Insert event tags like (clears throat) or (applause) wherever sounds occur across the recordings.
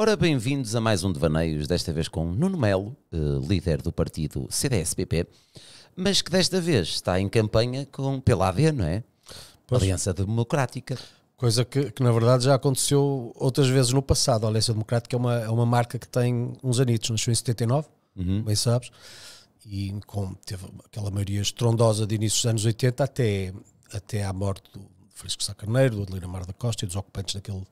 Ora, bem-vindos a mais um Devaneios, desta vez com Nuno Melo, eh, líder do partido CDS-PP, mas que desta vez está em campanha com, pela AD, não é? Pois. Aliança Democrática. Coisa que, que, na verdade já aconteceu outras vezes no passado. A Aliança Democrática é uma, é uma marca que tem uns anitos, nasceu em 79, uhum. bem sabes, e com, teve aquela maioria estrondosa de início dos anos 80 até, até à morte do Francisco Carneiro, do Adelino Mar da Costa e dos ocupantes daquele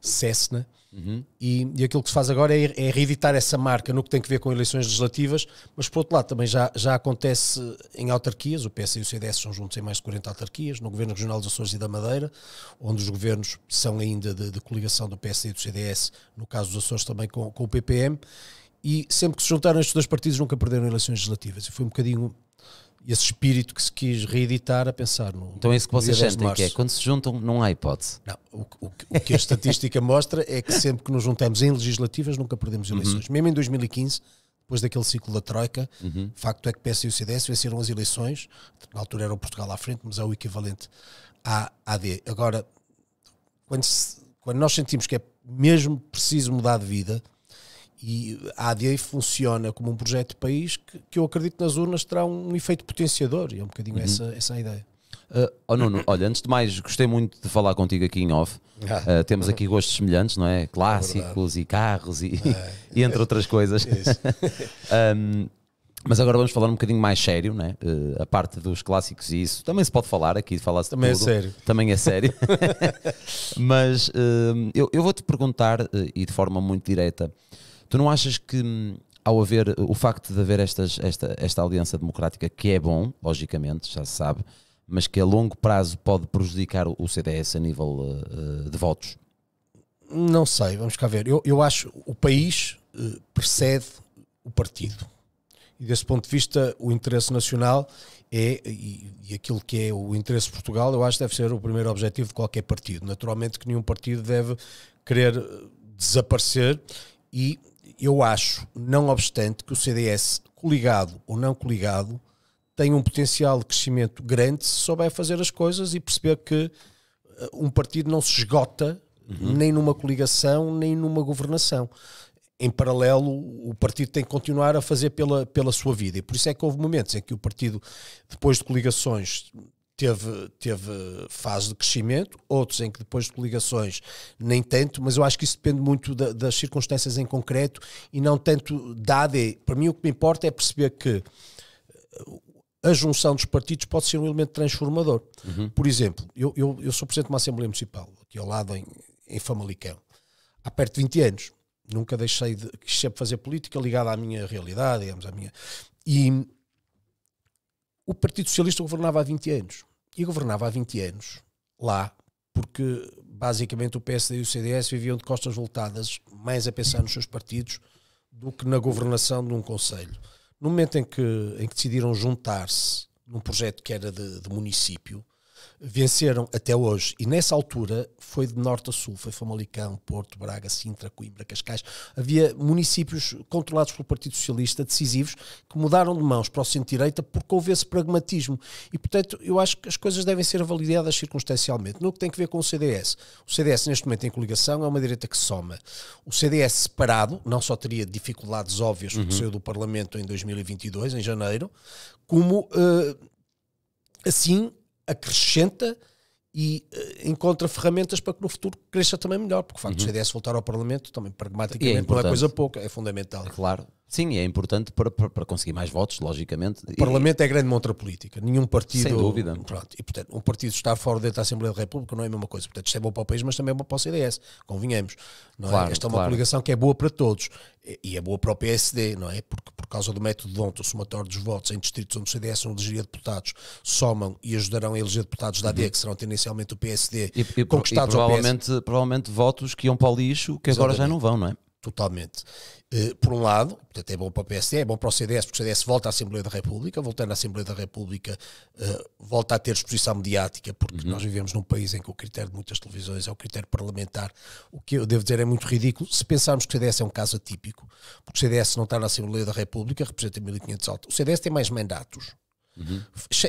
Cessna. Uhum. E, e, aquilo que se faz agora é, é, reeditar essa marca no que tem que ver com eleições legislativas, mas por outro lado também já, já acontece em autarquias, o PS e o CDS são juntos em mais de 40 autarquias, no Governo Regional dos Açores e da Madeira, onde os governos são ainda de, de coligação do PS e do CDS, no caso dos Açores também com, com o PPM, e sempre que se juntaram estes dois partidos nunca perderam eleições legislativas, e foi um bocadinho esse espírito que se quis reeditar a pensar no. Então é isso que vocês sentem, que é quando se juntam, não há hipótese. Não, o, o, o que a estatística (laughs) mostra é que sempre que nos juntamos em legislativas nunca perdemos eleições. Uhum. Mesmo em 2015, depois daquele ciclo da Troika, uhum. facto é que PS e o CDS venceram as eleições, na altura era o Portugal à frente, mas é o equivalente à AD. Agora, quando, se, quando nós sentimos que é mesmo preciso mudar de vida, e a AD funciona como um projeto de país que, que eu acredito nas urnas terá um, um efeito potenciador, e é um bocadinho uhum. essa, essa a ideia. Uh, oh Nuno, olha, antes de mais, gostei muito de falar contigo aqui em off. Uh, temos aqui gostos semelhantes, não é? Clássicos é e carros e, é. (laughs) e, entre outras coisas. É um, (laughs) mas agora vamos falar um bocadinho mais sério, né? Uh, a parte dos clássicos e isso também se pode falar aqui, falar também é tudo. é sério. Também é sério. (laughs) mas eu, eu vou te perguntar e de forma muito direta. Tu não achas que hum, ao haver o facto de haver estas, esta, esta aliança democrática, que é bom, logicamente, já se sabe, mas que a longo prazo pode prejudicar o CDS a nível uh, de votos? Não sei, vamos cá ver. Eu, eu acho o país uh, precede o partido. E desse ponto de vista, o interesse nacional é, e, e, aquilo que é o interesse de Portugal, eu acho que deve ser o primeiro objetivo de qualquer partido. Naturalmente que nenhum partido deve querer desaparecer e eu acho, não obstante, que o CDS, coligado ou não coligado, tem um potencial de crescimento grande se souber fazer as coisas e perceber que eh, um partido não se esgota uhum. nem numa coligação, nem numa governação. Em paralelo, o partido tem que continuar a fazer pela, pela sua vida. E por isso é que houve momentos em que o partido, depois de coligações, teve, teve fase de crescimento, outros em que depois de coligações nem tanto, mas eu acho que isso depende muito da, das circunstâncias em concreto e não tanto da AD. Para mim o que me importa é perceber que eh, a junção dos partidos pode ser um elemento transformador. Uhum. Por exemplo, eu, eu, eu, sou presidente de uma Assembleia Municipal, aqui ao lado em, em Famalicão, há perto de 20 anos. Nunca deixei de quis sempre fazer política ligada à minha realidade, digamos, à minha. E o Partido Socialista governava há 20 anos e governava há 20 anos lá, porque basicamente o PSD e o CDS viviam de costas voltadas mais a pensar nos seus partidos do que na governação de um conselho. No momento em que, em que decidiram juntar-se num projeto que era de, de município, venceram até hoje. E nessa altura foi de norte a sul, foi Famalicão, Porto, Braga, Sintra, Coimbra, Cascais. Havia municípios controlados pelo Partido Socialista, decisivos, que mudaram de mãos para o centro-direita porque houve esse pragmatismo. E, portanto, eu acho que as coisas devem ser avaliadas circunstancialmente. No que tem que ver com o CDS. O CDS, neste momento, em coligação, é uma direita que soma. O CDS separado não só teria dificuldades óbvias porque uhum. saiu do Parlamento em 2022, em janeiro, como... Uh, assim acrescenta e uh, encontra ferramentas para que no futuro cresça também melhor, porque o facto uhum. de CDS voltar ao Parlamento também é pragmaticamente é não é coisa pouca, é fundamental. É claro, Sim, é importante para, para, para, conseguir mais votos, logicamente. O Parlamento é grande montra política. Nenhum partido. Sem dúvida. Pronto, e portanto, um partido está fora dentro da Assembleia da República não é a mesma coisa. Portanto, isto é bom para o país, mas também é bom para o CDS. Convenhamos. Não é? claro, é? Esta é uma coligação que é boa para todos. E é boa para o PSD, não é? Porque por causa do método de ontem, o somatório dos votos em distritos onde o CDS não elegeria deputados, somam e ajudarão a eleger deputados da AD, uhum. que serão tendencialmente o PSD, e, e, conquistados e provavelmente, ao provavelmente votos que iam para o lixo, que Exatamente. agora já não vão, não é? totalmente. Eh, por um lado, portanto, é bom para o PSD, é bom para o CDS, porque o CDS volta à Assembleia da República, voltando à Assembleia da República, eh, volta a ter exposição mediática, porque uhum. nós vivemos num país em que o critério de muitas televisões é o critério parlamentar, o que eu devo dizer é muito ridículo, se pensarmos que o CDS é um caso atípico, porque o CDS não está na Assembleia da República, representa 1.500 altos. O CDS tem mais mandatos, uhum.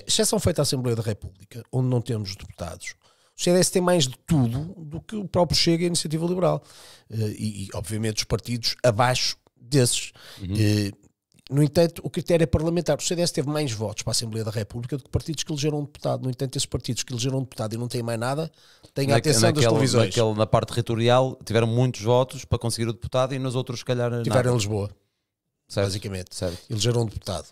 exceção feita à Assembleia da República, onde não temos deputados, o CDS tem mais de tudo do que o próprio Chega e a Iniciativa Liberal. Eh, e, e obviamente, os partidos abaixo desses. Uhum. E, eh, no entanto, o critério é parlamentar. O CDS teve mais votos para a Assembleia da República do que partidos que elegeram um deputado. No entanto, esses partidos que elegeram um deputado e não têm mais nada, têm na, a atenção naquele, das televisões. na parte territorial, tiveram muitos votos para conseguir o deputado e nos outros, se calhar. Tiveram em Lisboa. Certo, basicamente. Certo. Elegeram um deputado.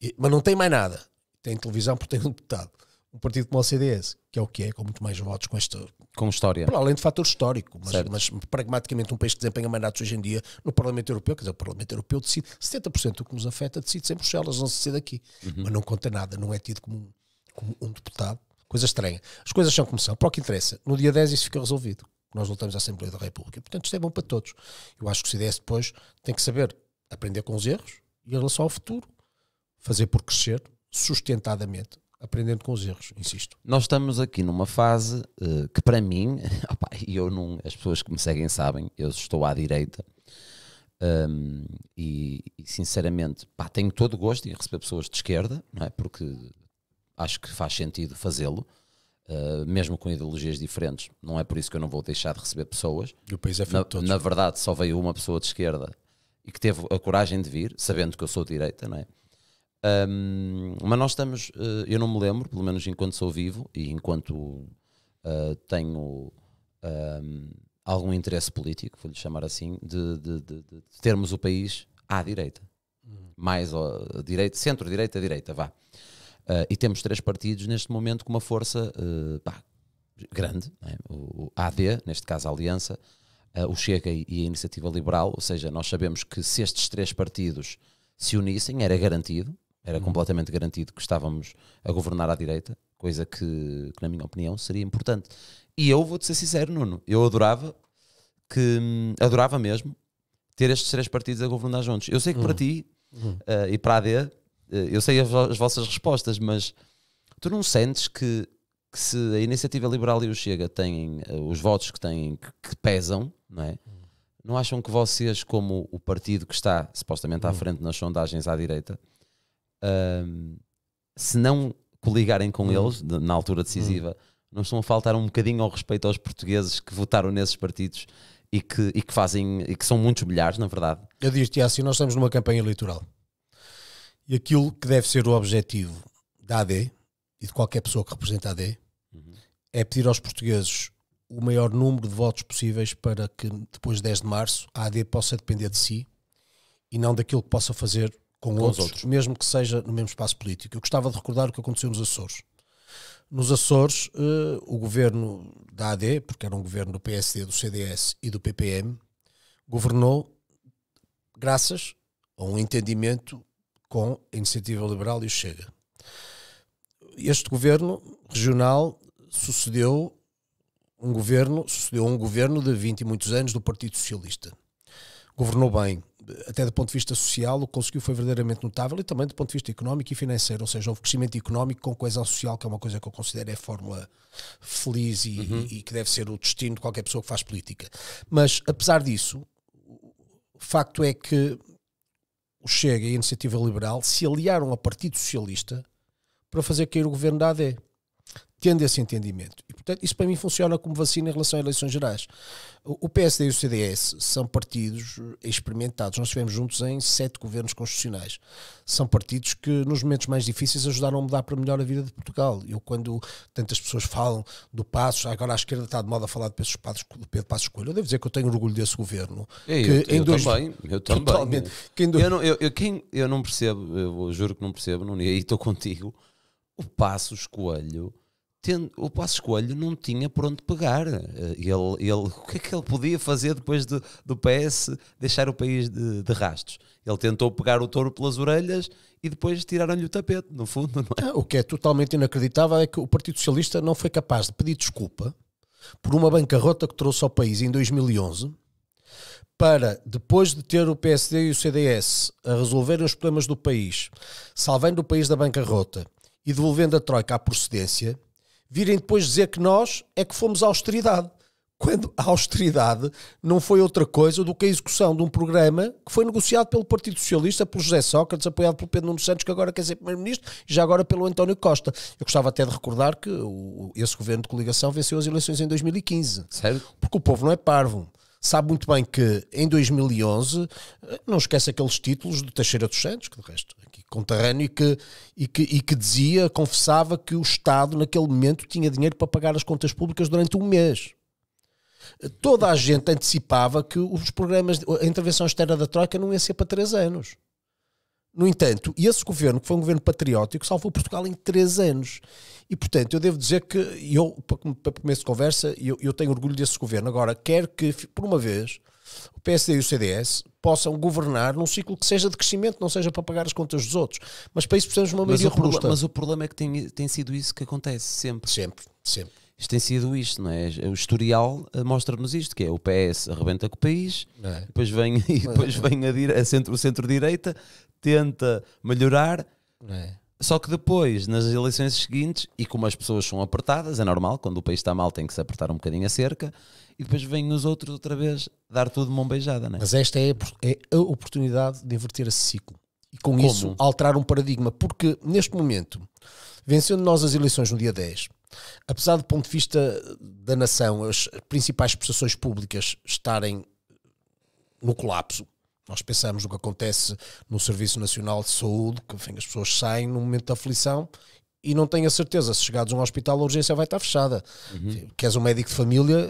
E, mas não tem mais nada. Tem televisão porque tem um deputado um partido como o CDS, que é o que é, com muito mais votos, com esta. Com história. Para além de fator histórico, mas, mas, pragmaticamente um país que desempenha mandatos hoje em dia no Parlamento Europeu, quer dizer, o Parlamento Europeu decide 70% do que nos afeta, decide em Bruxelas, não se decide aqui. Uhum. Mas não conta nada, não é tido como, como um deputado. Coisa estranha. As coisas são como são. Para o que interessa, no dia 10 isso fica resolvido. Nós voltamos à Assembleia da República. Portanto, isto é bom para todos. Eu acho que o CDS depois tem que saber aprender com os erros e, em relação ao futuro, fazer por crescer sustentadamente aprendendo com os erros, insisto. Nós estamos aqui numa fase uh, que para mim, (laughs) opa, eu não, as pessoas que me seguem sabem, eu estou à direita um, ehm, e, e, sinceramente pá, tenho todo o gosto em receber pessoas de esquerda, não é? porque acho que faz sentido fazê-lo. Uh, mesmo com ideologias diferentes, não é por isso que eu não vou deixar de receber pessoas. E o país é feito na, todos. na verdade, só veio uma pessoa de esquerda e que teve a coragem de vir, sabendo que eu sou de direita, não é? Um, mas nós estamos, uh, eu não me lembro, pelo menos enquanto sou vivo e enquanto uh, tenho um, algum interesse político, vou-lhe chamar assim, de, de, de, de, termos o país à direita. Uhum. Mais à direita, centro-direita, direita, vá. Uh, e temos três partidos neste momento com uma força pá, grande, é? o, o, AD, neste caso a Aliança, o Chega e, e a Iniciativa Liberal, ou seja, nós sabemos que se estes três partidos se unissem, era garantido era uhum. completamente garantido que estávamos a governar à direita, coisa que, que na minha opinião, seria importante. E eu vou-te ser sincero, Nuno, eu adorava que hum, adorava mesmo ter estes três partidos a governar juntos. Eu sei que para uhum. ti Uh, e para a AD, uh, eh, eu sei as, as, vossas respostas, mas tu não sentes que, que se a Iniciativa Liberal e o Chega têm uh, os votos que têm, que, que pesam, não é? Não acham que vocês, como o partido que está supostamente à frente nas sondagens à direita, se não coligarem com uhum. eles na altura decisiva, não estão a faltar um bocadinho ao respeito aos portugueses que votaram nesses partidos e que, e que fazem e que são muitos milhares, na verdade. Eu disse assim: nós estamos numa campanha eleitoral e aquilo que deve ser o objetivo da AD e de qualquer pessoa que representa a AD uhum. é pedir aos portugueses o maior número de votos possíveis para que depois de 10 de março a AD possa depender de si e não daquilo que possa fazer com, com outros, outros, mesmo que seja no mesmo espaço político. Eu gostava de recordar o que aconteceu nos Açores. Nos Açores, eh, o governo da AD, porque era um governo do PSD, do CDS e do PPM, governou graças a um entendimento com a Iniciativa Liberal e o Chega. Este governo regional sucedeu um governo, sucedeu um governo de 20 e muitos anos do Partido Socialista. Governou bem, até do ponto de vista social, o que conseguiu foi verdadeiramente notável e também do ponto de vista económico e financeiro, ou seja, houve crescimento económico com coesão social, que é uma coisa que eu considero é a fórmula feliz e, uhum. e que deve ser o destino de qualquer pessoa que faz política. Mas, apesar disso, o facto é que o Chega e a Iniciativa Liberal se aliaram ao Partido Socialista para fazer cair o governo da AD tendo esse entendimento. E, portanto, isso para mim funciona como vacina em relação a eleições gerais. O PSD e o CDS são partidos experimentados. Nós estivemos juntos em sete governos constitucionais. São partidos que, nos momentos mais difíceis, ajudaram a mudar para melhor a vida de Portugal. Eu, quando tantas pessoas falam do Passos, ah, agora à esquerda está de moda a falar de Pedro Passos, Coelho, eu devo dizer que eu tenho orgulho desse governo. Eu, que eu, eu dois, também, eu também. Dois, eu, não, eu, eu, quem, eu não percebo, eu juro que não percebo, não, e estou contigo, o Passos Coelho tendo, o Passo Escolho não tinha por onde pegar. Eh, ele, ele, o que é que ele podia fazer depois do do PS deixar o país de, de rastos? Ele tentou pegar o touro pelas orelhas e depois tiraram-lhe o tapete, no fundo. É? Ah, o que é totalmente inacreditável é que o Partido Socialista não foi capaz de pedir desculpa por uma bancarrota que trouxe ao país em 2011 para, depois de ter o PSD e o CDS a resolverem os problemas do país, salvando o país da bancarrota e devolvendo a Troika à procedência, virem depois dizer que nós é que fomos austeridade. Quando a austeridade não foi outra coisa do que a execução de um programa que foi negociado pelo Partido Socialista, pelo José Sócrates, apoiado pelo Pedro Nuno Santos, que agora quer ser Primeiro-Ministro, e já agora pelo António Costa. Eu gostava até de recordar que o, esse governo de coligação venceu as eleições em 2015. Sério? Porque o povo não é parvo sabe muito bem que em 2011, eh, não esquece aqueles títulos do Teixeira dos Santos, que de resto conterrâneo e que, e, que, e que dizia, confessava que o Estado naquele momento tinha dinheiro para pagar as contas públicas durante um mês. Toda a gente antecipava que os programas, a intervenção externa da Troika não ia ser para três anos. No entanto, esse governo, que foi um governo patriótico, salvou Portugal em três anos. E, portanto, eu devo dizer que, eu, para começo de conversa, eu, eu tenho orgulho desse governo. Agora, quero que, por uma vez, o PSD e o CDS possam governar num ciclo que seja de crescimento, não seja para pagar as contas dos outros. Mas para isso precisamos de uma maioria mas robusta. Mas o problema é que tem, tem sido isso que acontece sempre. Sempre, sempre. Isto tem sido isto, não é? O historial eh, mostra-nos isto, que é o PS arrebenta com o país, é? depois vem, (laughs) e depois vem a, dire, a centro, o centro-direita, tenta melhorar, é? só que depois, nas eleições seguintes, e como as pessoas são apertadas, é normal, quando o país está mal tem que se apertar um bocadinho a cerca, e depois vêm os outros outra vez dar tudo mão beijada. Né? Mas esta é, é a oportunidade de inverter esse ciclo e com Como? isso alterar um paradigma, porque neste momento, vencendo nós as eleições no dia 10, apesar do ponto de vista da nação, as principais prestações públicas estarem no colapso, nós pensamos no que acontece no Serviço Nacional de Saúde, que enfim, as pessoas saem no momento da aflição e não têm a certeza se chegados a um hospital a urgência vai estar fechada. Uhum. Queres um médico de família,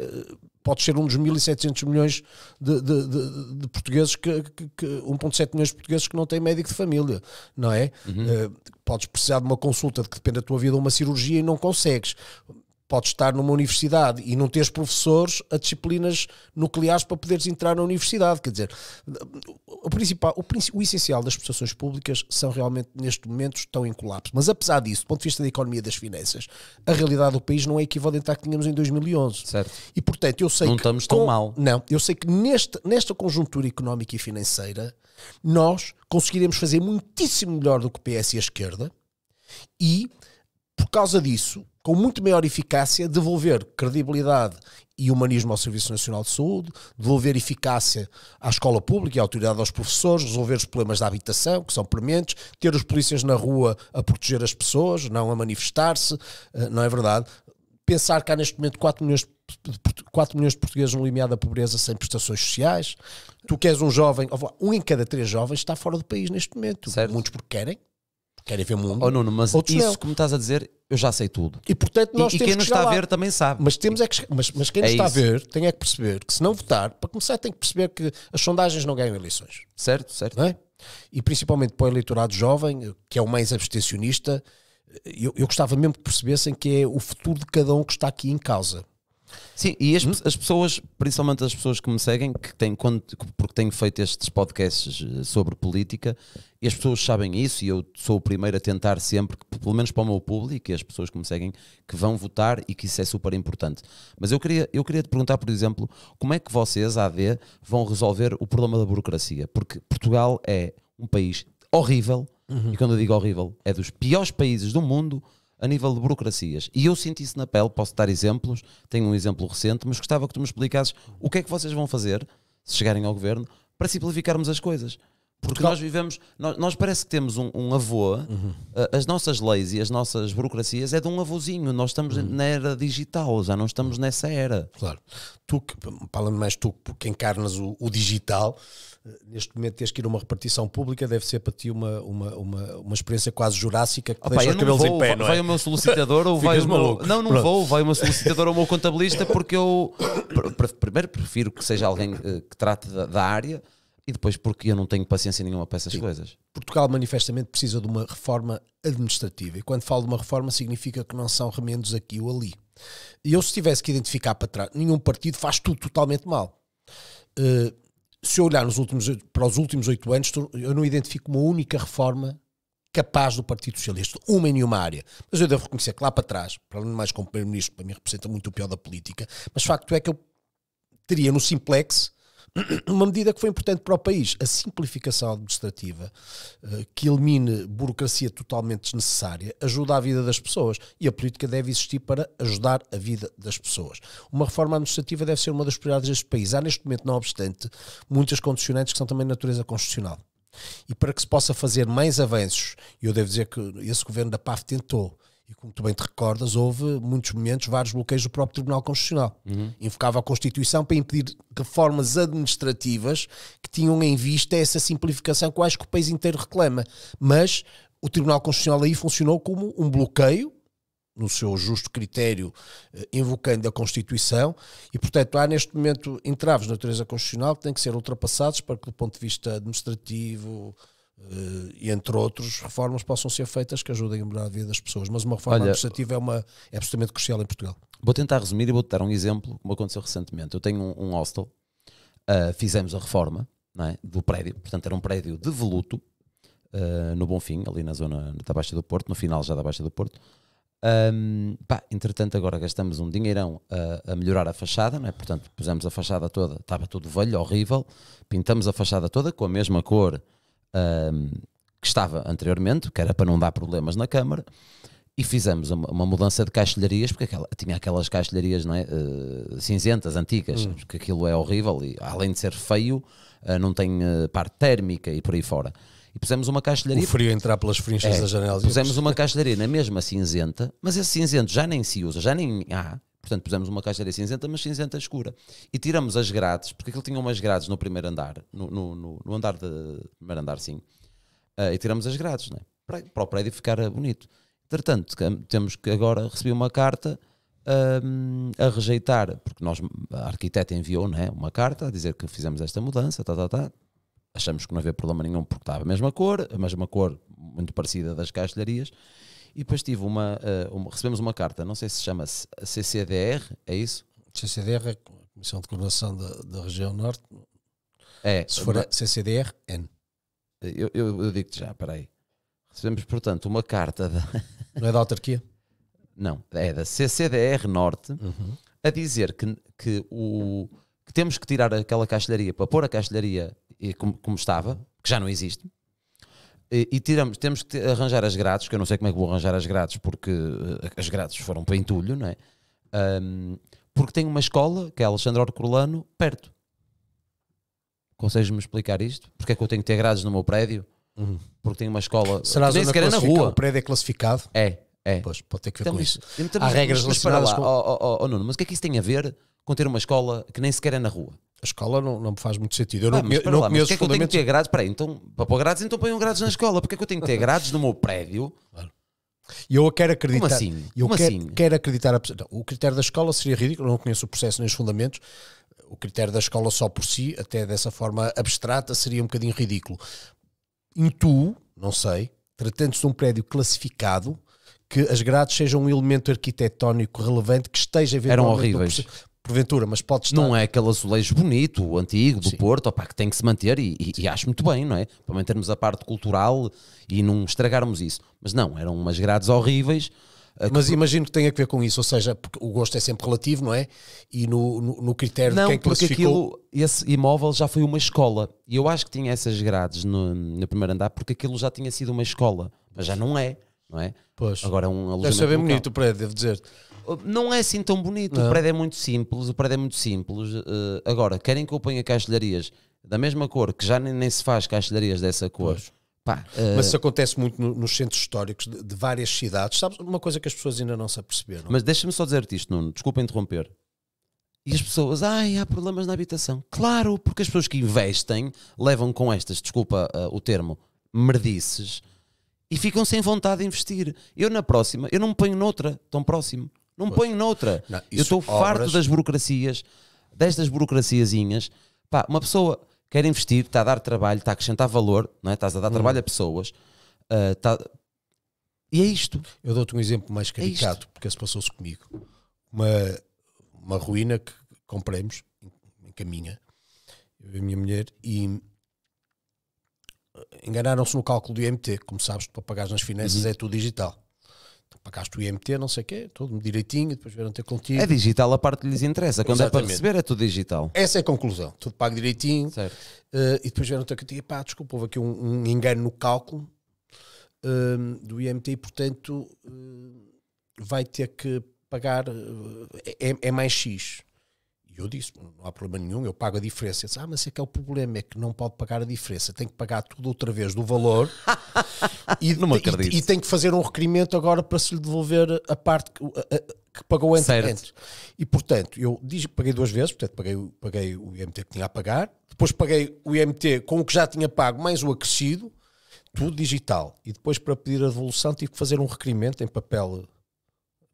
pode ser um dos 1.700 milhões de, de, de, de portugueses que, que, que 1.7 milhões de portugueses que não têm médico de família, não é? Uhum. Uh, podes precisar de uma consulta de que depende da tua vida, uma cirurgia e não consegues podes estar numa universidade e não teres professores a disciplinas nucleares para poderes entrar na universidade. Quer dizer, o, principal, o, o essencial das prestações públicas são realmente, neste momento, estão em colapso. Mas apesar disso, do ponto de vista da economia das finanças, a realidade do país não é equivalente à que tínhamos em 2011. Certo. E, portanto, eu sei não que... Não estamos com, tão mal. Não, eu sei que neste, nesta conjuntura económica e financeira, nós conseguiremos fazer muitíssimo melhor do que o PS e a esquerda e por causa disso, com muito maior eficácia, devolver credibilidade e humanismo ao Serviço Nacional de Saúde, devolver eficácia à escola pública e à autoridade aos professores, resolver os problemas da habitação, que são prementes, ter os polícias na rua a proteger as pessoas, não a manifestar-se, eh, não é verdade? Pensar que há neste momento 4 milhões de, 4 milhões de portugueses no limiar da pobreza sem prestações sociais. Tu queres um jovem, um em cada três jovens está fora do país neste momento. Certo. Muitos porque querem, querem ver o mundo. Oh, Nuno, mas Outros isso, não. como estás a dizer, eu já sei tudo. E, portanto, nós e, e quem que nos está lá. a ver também sabe. Mas, temos é que, mas, mas quem é nos está a ver tem é que perceber que, se não votar, para começar, tem que perceber que as sondagens não ganham eleições. Certo, certo. É? E principalmente para o eleitorado jovem, que é o mais abstencionista, eu, eu gostava mesmo que percebessem que é o futuro de cada um que está aqui em causa. Sim, e as, hum? as, pessoas, principalmente as pessoas que me seguem, que têm, porque tenho feito estes podcasts eh, sobre política, e as pessoas sabem isso, e eu sou o primeiro a tentar sempre, pelo menos para o meu público e as pessoas que me seguem, que vão votar e que isso é super importante. Mas eu queria, eu queria te perguntar, por exemplo, como é que vocês, a AD, vão resolver o problema da burocracia? Porque Portugal é um país horrível, uhum. e quando eu digo horrível, é dos piores países do mundo a nível de burocracias. E eu senti isso na pele, posso dar exemplos, tenho um exemplo recente, mas gostava que tu me explicasses o que é que vocês vão fazer, se chegarem ao governo, para simplificarmos as coisas. Porque Portugal. nós vivemos, nós, nós, parece que temos um, um avô, uhum. Eh, as nossas leis e as nossas burocracias é de um avôzinho, nós estamos uhum. na era digital, já não estamos nessa era. Claro. Tu, falando mais tu, porque encarnas o, o digital, eh, neste momento tens que ir a uma repartição pública, deve ser para ti uma, uma, uma, uma experiência quase jurássica que Opa, deixa os cabelos vou, em pé, não é? Vai o meu solicitador ou (laughs) vai o meu... Maluco. Não, não Pronto. vou, vai o meu solicitador ou o meu contabilista porque eu primeiro prefiro que seja alguém eh, que trate da, da área e depois porque eu não tenho paciência nenhuma para essas Sim. coisas. Portugal manifestamente precisa de uma reforma administrativa e quando falo de uma reforma significa que não são remendos aqui ou ali. E eu se tivesse que identificar para trás, nenhum partido faz tudo totalmente mal. Uh, se eu olhar nos últimos, para os últimos oito anos, eu não identifico uma única reforma capaz do Partido Socialista, uma em nenhuma área. Mas eu devo reconhecer que lá para trás, para além de mais como Primeiro-Ministro, para mim representa muito o pior da política, mas facto é que eu teria no Simplex (clears throat) uma medida que foi importante para o país, a simplificação administrativa, eh, que elimine burocracia totalmente desnecessária, ajuda a vida das pessoas e a política deve existir para ajudar a vida das pessoas. Uma reforma administrativa deve ser uma das prioridades deste país. Há neste momento, não obstante, muitas condicionantes que são também de natureza constitucional. E para que se possa fazer mais avanços, eu devo dizer que esse governo da PAF tentou, e como tu bem te recordas, houve muitos momentos, vários bloqueios do próprio Tribunal Constitucional. Uhum. Invocava a Constituição para impedir reformas administrativas que tinham em vista essa simplificação que acho que o país inteiro reclama. Mas o Tribunal Constitucional aí funcionou como um bloqueio, no seu justo critério, eh, invocando a Constituição, e portanto há neste momento entraves na natureza constitucional que têm que ser ultrapassados para que, do ponto de vista administrativo, e eh, entre outros, reformas possam ser feitas que ajudem a melhorar a vida das pessoas. Mas uma reforma Olha, administrativa é, uma, é absolutamente crucial em Portugal. Vou tentar resumir e vou-te dar um exemplo, como aconteceu recentemente. Eu tenho um, um hostel, uh, fizemos a reforma é, do prédio, portanto era um prédio de voluto uh, eh, no Bonfim, ali na zona da Baixa do Porto, no final já da Baixa do Porto. Um, pá, entretanto, agora gastamos um dinheirão a, a melhorar a fachada, é? portanto, pusemos a fachada toda, estava tudo velho, horrível, pintamos a fachada toda com a mesma cor um, que estava anteriormente, que era para não dar problemas na Câmara, e fizemos uma, uma mudança de caixilharias, porque aquela, tinha aquelas caixilharias é, uh, cinzentas, antigas, hum. porque aquilo é horrível e além de ser feio, uh, não tem uh, parte térmica e por aí fora. E pusemos uma caixilharia. O frio entrar pelas frinchas é, das janelas. Pusemos uma caixilharia na mesma cinzenta, mas esse cinzento já nem se usa, já nem há, Portanto, pusemos uma de cinzenta, mas cinzenta escura. E tiramos as grades, porque aquilo tinha umas grades no primeiro andar, no, no, no andar de, primeiro andar, sim. Uh, e tiramos as grades, né? para, para o prédio ficar bonito. Entretanto, temos que agora receber uma carta um, ah, a rejeitar, porque nós, a arquiteta enviou né, uma carta a dizer que fizemos esta mudança, tá, tá, tá. achamos que não havia problema nenhum porque estava a mesma cor, a mesma cor muito parecida das castelharias, e depois tive uma, eh, uma recebemos uma carta, não sei se chama -se CCDR, é isso? CCDR é a Comissão de Coordenação da, da Região Norte. É. Se for CCDR, N. Eu, eu, eu digo-te já, peraí. Recebemos, portanto, uma carta da. Não é da autarquia? Não, é da CCDR Norte uhum. a dizer que, que, o, que temos que tirar aquela castelharia para pôr a castelharia como, como estava, que já não existe, e, tiramos, temos que arranjar as grades, que eu não sei como é que vou arranjar as grades, porque eh, as grades foram para entulho, não é? Um, porque tem uma escola, que é a Alexandre Orcolano, perto. Consegues-me explicar isto? Porque é que eu tenho que ter grades no meu prédio? Uhum. Porque tem uma escola. Será que sequer é na rua. O prédio é classificado? É, é. Pois, pode ter que ver então, com isso. Então, Há regras relacionadas lá, com... Oh, oh, oh, Nuno, mas o que é que isso tem a ver com ter uma escola que nem sequer é na rua? A escola não, não faz muito sentido. Eu ah, não, mas, não lá, conheço é que eu tenho que ter grades? Peraí, então, para pôr grades, então ponham grades na escola. Porque é que eu tenho que ter grades no meu prédio? Claro. E eu quero acreditar. Como assim? Eu Como quero, assim? quero acreditar. A, não, o critério da escola seria ridículo, eu não conheço o processo nem os fundamentos. O critério da escola só por si, até dessa forma abstrata, seria um bocadinho ridículo. Intuo, não sei, tratando-se de um prédio classificado, que as grades sejam um elemento arquitetónico relevante que esteja eventualmente... Eram horríveis porventura, mas pode estar. Não é aquele azulejo bonito, antigo, do Sim. Porto, opa, que tem que se manter e, e, e, acho muito bem, não é? Para mantermos a parte cultural e não estragarmos isso. Mas não, eram umas grades horríveis. Mas imagino que tenha a ver com isso, ou seja, porque o gosto é sempre relativo, não é? E no, no, no critério não, de quem porque classificou... Aquilo, esse imóvel já foi uma escola. E eu acho que tinha essas grades no, no primeiro andar porque aquilo já tinha sido uma escola. Mas já não é, não é? Pois. Agora é um alojamento. Deve ser bem local. bonito o prédio, devo dizer. Não é assim tão bonito. Não. O prédio é muito simples. O prédio é muito simples. Uh, agora, querem que eu ponha castelharias da mesma cor, que já nem, nem se faz castelharias dessa cor. Pois. Pá, uh... Mas isso acontece muito no, nos centros históricos de, de, várias cidades. Sabes uma coisa que as pessoas ainda não se aperceberam? Mas deixa-me só dizer-te isto, Nuno. Desculpa interromper. E as pessoas, ai, há problemas na habitação. Claro, porque as pessoas que investem levam com estas, desculpa uh, o termo, merdices e ficam sem vontade de investir. Eu na próxima, eu não me ponho noutra tão próximo. Não me ponho noutra. Não, eu estou farto das burocracias, destas burocraciazinhas. Pá, uma pessoa quer investir, está a dar trabalho, está a acrescentar valor, não é? estás a dar hum. trabalho a hum. pessoas. Uh, E é isto. Eu dou-te um exemplo mais é caricato, é porque se passou-se comigo. Uma, uma ruína que compremos, em caminha, eu e a minha mulher, e enganaram-se no cálculo do IMT. Como sabes, para pagar nas finanças uhum. é tudo digital pagaste o IMT, não sei o quê, tudo direitinho, depois vieram ter contigo. É digital a parte que lhes interessa, quando Exatamente. é para receber é tudo digital. Essa é a conclusão, tudo pago direitinho. Uh, e depois vieram ter contigo, pá, desculpa, houve aqui um, um engano no cálculo uh, do IMT e, portanto, uh, vai ter que pagar, é, é mais X. E eu disse, não há problema nenhum, eu pago a diferença. disse, ah, mas é que é o problema, é que não pode pagar a diferença, tem que pagar tudo outra vez do valor (laughs) e, não me E, e, tem que fazer um requerimento agora para se lhe devolver a parte que, a, a, que pagou antes. E portanto, eu paguei duas vezes, portanto paguei, paguei o IMT que tinha a pagar, depois paguei o IMT com o que já tinha pago, mais o acrescido, tudo digital. E depois para pedir a devolução tive que fazer um requerimento em papel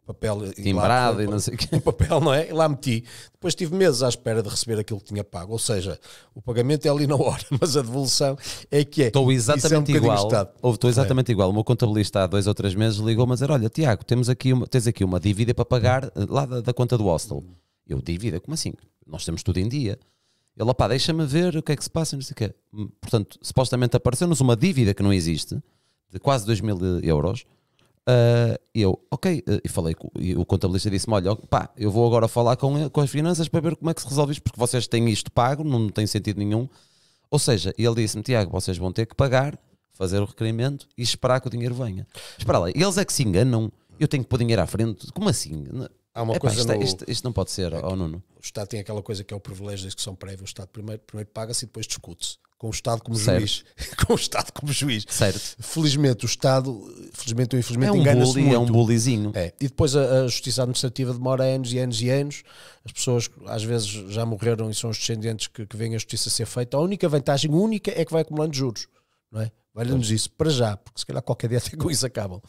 papel timbrado lá, e não sei o quê. (laughs) papel, não é? E lá meti. Depois tive meses à espera de receber aquilo que tinha pago. Ou seja, o pagamento é ali na hora, (laughs) mas a devolução é que é. Estou exatamente é um igual. Houve, estou é? exatamente é. igual. O meu contabilista há dois ou três meses ligou-me a dizer: Olha, Tiago, temos aqui uma, tens aqui uma dívida para pagar eh, lá da, da conta do hostel. Eu, dívida? Como assim? Nós temos tudo em dia. Ele, pá, deixa-me ver o que é que se passa, não sei o quê. Portanto, supostamente apareceu-nos uma dívida que não existe, de quase 2 mil euros Uh, eu, ok, uh, e falei com, e o contabilista disse-me: Olha, pá, eu vou agora falar com, com as finanças para ver como é que se resolve isto, porque vocês têm isto pago, não tem sentido nenhum. Ou seja, ele disse-me: Tiago, vocês vão ter que pagar, fazer o requerimento e esperar que o dinheiro venha. Espera lá, eles é que se enganam. Eu tenho que pôr dinheiro à frente, como assim? Há uma Epá, coisa isto, é- no... isto, isto, não pode ser, é, ó, Nuno. O Estado tem aquela coisa que é o privilégio da discussão prévia. O Estado primeiro, primeiro paga-se e depois discute-se. Com o Estado como certo. juiz. (laughs) com o Estado como juiz. Certo. Felizmente, o Estado, felizmente ou infelizmente, é um engana-se é muito. É um bulizinho. É. E depois a, a, justiça administrativa demora anos e anos e anos. As pessoas às vezes já morreram e são os descendentes que, que vêm a justiça ser feita. A única vantagem única é que vai acumulando juros. Não é? vale nos isso para já, porque se calhar qualquer dia (laughs) até com isso acabam.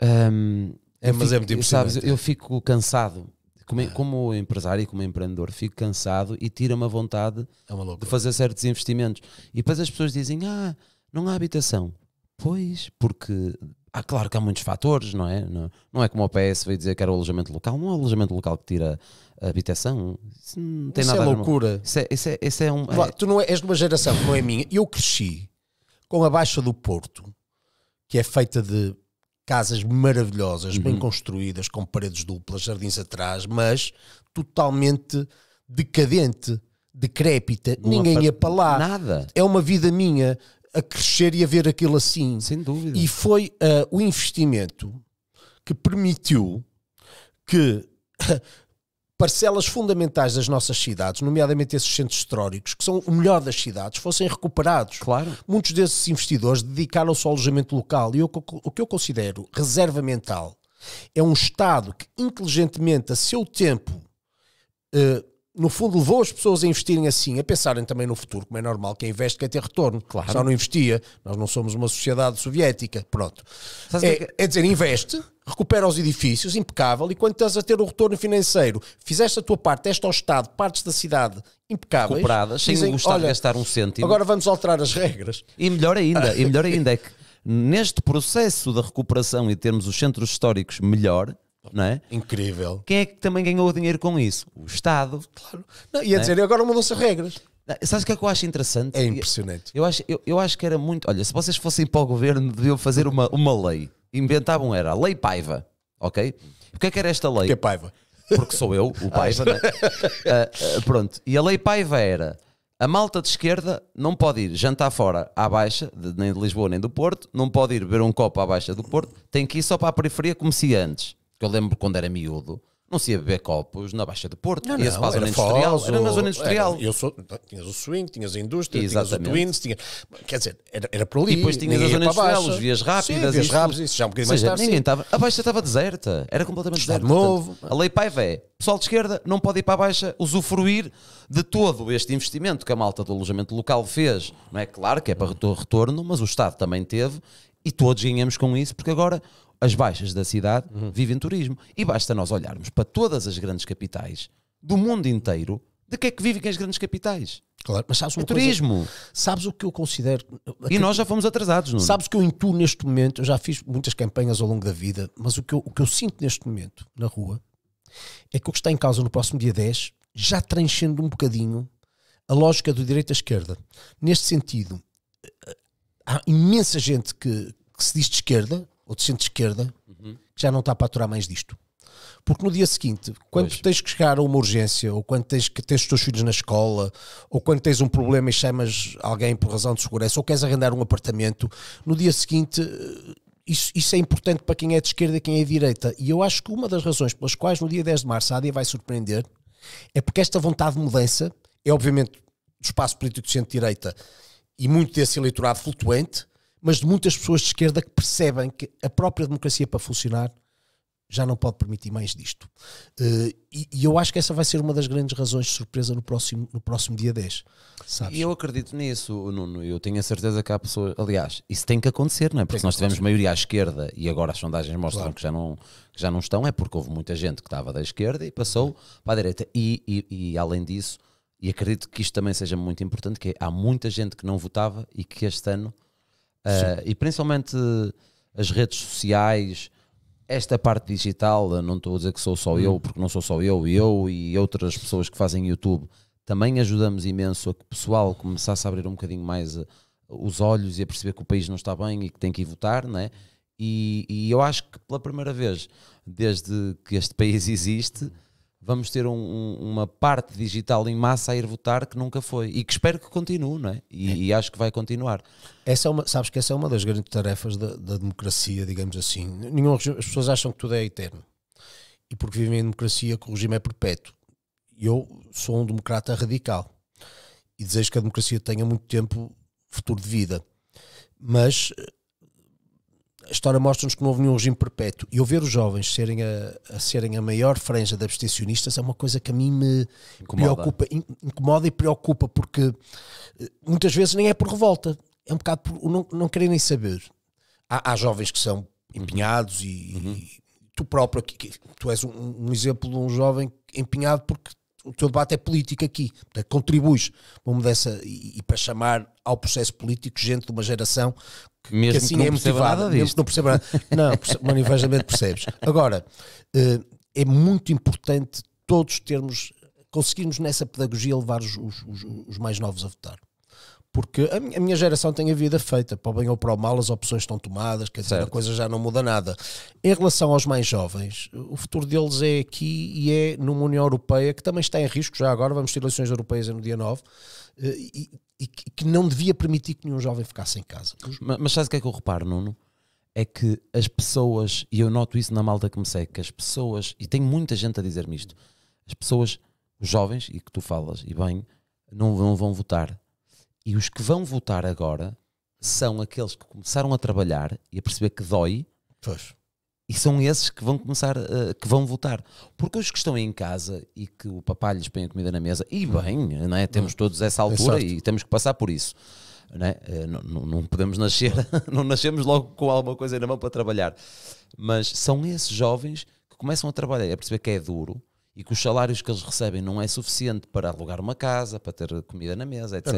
Um, é, mas fico, é muito impressionante. Sabes, eu fico cansado. Como, como empresário e como empreendedor, fico cansado e tira-me a vontade é de fazer certos investimentos. E depois as pessoas dizem: Ah, não há habitação. Pois, porque ah, claro que há muitos fatores, não é? Não, não é como o PS veio dizer que era o alojamento local, não é o alojamento local que tira a habitação. Isso não tem isso é nada é loucura. Isso é, isso é, isso é um. tu não é, és de uma geração que não é minha. Eu cresci com a Baixa do Porto, que é feita de casas maravilhosas, uhum. bem construídas, com paredes duplas, jardins atrás, mas totalmente decadente, decrépita, ninguém ia para lá. Nada. É uma vida minha a crescer e a ver aquilo assim. Sem dúvida. E foi uh, o investimento que permitiu que parcelas fundamentais das nossas cidades, nomeadamente esses centros históricos, que são o melhor das cidades, fossem recuperados. Claro. Muitos desses investidores dedicaram-se ao alojamento local e eu, o que eu considero reserva mental é um Estado que inteligentemente, a seu tempo, eh, no fundo, levou as pessoas a investirem assim, a pensarem também no futuro, como é normal, quem investe quer ter retorno. Claro. só não investia, nós não somos uma sociedade soviética. Pronto. É, é, que... é, dizer, investe, recupera os edifícios, impecável, e quando estás a ter o retorno financeiro, fizeste a tua parte, deste ao Estado, partes da cidade impecáveis. Recuperadas, dizem, sem gostar de gastar um cêntimo. Agora vamos alterar as regras. E melhor ainda, e (laughs) melhor ainda é que neste processo da recuperação e termos os centros históricos melhor, não é? Incrível. Quem é que também ganhou dinheiro com isso? O Estado. Claro. Não, ia não é? dizer, é? agora mudam-se regras. Sabes o que é que eu acho interessante? É impressionante. Eu acho, eu, eu acho que era muito. Olha, se vocês fossem para o governo, deviam fazer uma, uma lei. Inventavam, era a Lei Paiva. Ok? O que é que era esta lei? é Paiva. Porque sou eu, o Paiva, (laughs) né? uh, pronto. E a Lei Paiva era. A malta de esquerda não pode ir jantar fora à baixa, de, nem de Lisboa nem do Porto, não pode ir beber um copo à baixa do Porto, tem que ir só para a periferia como se antes que eu lembro quando era miúdo, não se ia beber copos na Baixa de Porto. Não, ia-se para zona industrial. era na zona industrial. Era, eu sou, tinhas o swing, tinhas a indústria, Exatamente. tinhas o twins, tinha, quer dizer, era, era por ali. E depois tinhas a zona industrial, os vias rápidas. Sim, vias rápidas, isso já é um bocadinho mais tarde. Ninguém estava, a Baixa estava deserta, era completamente Estado deserta. Novo. Portanto, a lei Paiva é, pessoal de esquerda não pode ir para a Baixa usufruir de todo este investimento que a malta do alojamento local fez. Não é claro que é para retorno, mas o Estado também teve e todos ganhamos com isso, porque agora as baixas da cidade uhum. vivem turismo. E basta nós olharmos para todas as grandes capitais do mundo inteiro de que é que vivem as grandes capitais. Claro, mas sabes é uma é coisa, turismo. Sabes o que eu considero. E nós já fomos atrasados, não Sabes o que eu intuo neste momento? Eu já fiz muitas campanhas ao longo da vida, mas o que, eu, o que eu sinto neste momento na rua é que o que está em causa no próximo dia 10, já transcende um bocadinho a lógica do direito à esquerda. Neste sentido, eh, há imensa gente que, que se diz de esquerda, ou de centro-esquerda, uhum. que já não está para aturar mais disto. Porque no dia seguinte, quando pois. tens que chegar a uma urgência, ou quando tens que ter os teus filhos na escola, ou quando tens um problema e chamas alguém por razão de segurança, ou queres arrendar um apartamento, no dia seguinte eh, isso, isso, é importante para quem é de esquerda e quem é de direita. E eu acho que uma das razões pelas quais no dia 10 de março a AD vai surpreender é porque esta vontade de mudança é obviamente do espaço político de centro-direita e muito desse eleitorado flutuante, mas de muitas pessoas de esquerda que percebem que a própria democracia para funcionar já não pode permitir mais disto. Uh, e, e, eu acho que essa vai ser uma das grandes razões de surpresa no próximo, no próximo dia 10. E eu acredito nisso, Nuno. Eu tenho a certeza que há pessoas. Aliás, isso tem que acontecer, não é? Porque se nós tivemos maioria à esquerda e agora as sondagens mostram claro. que, já não, que já não estão, é porque houve muita gente que estava da esquerda e passou para a direita. E, e, e além disso, e acredito que isto também seja muito importante, que é, há muita gente que não votava e que este ano Uh, e principalmente eh, as redes sociais, esta parte digital, eh, não estou a dizer que sou só hum. eu, porque não sou só eu, eu e outras pessoas que fazem YouTube também ajudamos imenso a que o pessoal começasse a abrir um bocadinho mais os olhos e a perceber que o país não está bem e que tem que ir votar, né? E, e eu acho que pela primeira vez, desde que este país existe, vamos ter um, um, uma parte digital em massa a ir votar que nunca foi e que espero que continue, não é? E, é. e acho que vai continuar. Essa é uma, sabes que essa é uma das grandes tarefas da, da democracia, digamos assim. Nenhum, as pessoas acham que tudo é eterno e porque vivem em democracia que o regime é perpétuo. Eu sou um democrata radical e desejo que a democracia tenha muito tempo futuro de vida. Mas a história mostra-nos que não houve nenhum regime perpétuo. E eu ver os jovens serem a, a, serem a maior franja de abstencionistas é uma coisa que a mim me incomoda. preocupa, incomoda e preocupa, porque eh, muitas vezes nem é por revolta, é um bocado por não, não nem saber. Há, há jovens que são empenhados e, uhum. e tu próprio, aqui, tu és um, um exemplo de um jovem empenhado porque o teu debate é político aqui, contribuis para uma e, e, para chamar ao processo político gente de uma geração mesmo que assim é que é motivada, nada disto. não perceba nada. (laughs) Não, manifestamente percebes. Agora, eh, é muito importante todos termos, conseguirmos nessa pedagogia levar os, os, os mais novos a votar porque a minha, geração tem a vida feita, para o bem ou para o mal, as opções estão tomadas, quer dizer, a coisa já não muda nada. Em relação aos mais jovens, o futuro deles é aqui e é numa União Europeia que também está em risco já agora, vamos ter eleições europeias no dia 9, eh, e, e que não devia permitir que nenhum jovem ficasse em casa. Mas, mas sabes o que é que eu reparo, Nuno? É que as pessoas, e eu noto isso na malta que me segue, que as pessoas, e tem muita gente a dizer-me isto, as pessoas, os jovens, e que tu falas, e bem, não, não vão votar e os que vão votar agora são aqueles que começaram a trabalhar e a perceber que dói. Pois. E são esses que vão começar, uh, que vão votar. Porque os que estão em casa e que o papai lhes põe a comida na mesa, e bem, não é? temos hum. todos essa altura é e temos que passar por isso. Não, é? Eh, não, não podemos nascer, (laughs) não nascemos logo com alguma coisa na mão para trabalhar. Mas são esses jovens que começam a trabalhar, a perceber que é duro, e que os salários que eles recebem não é suficiente para alugar uma casa, para ter comida na mesa, é etc.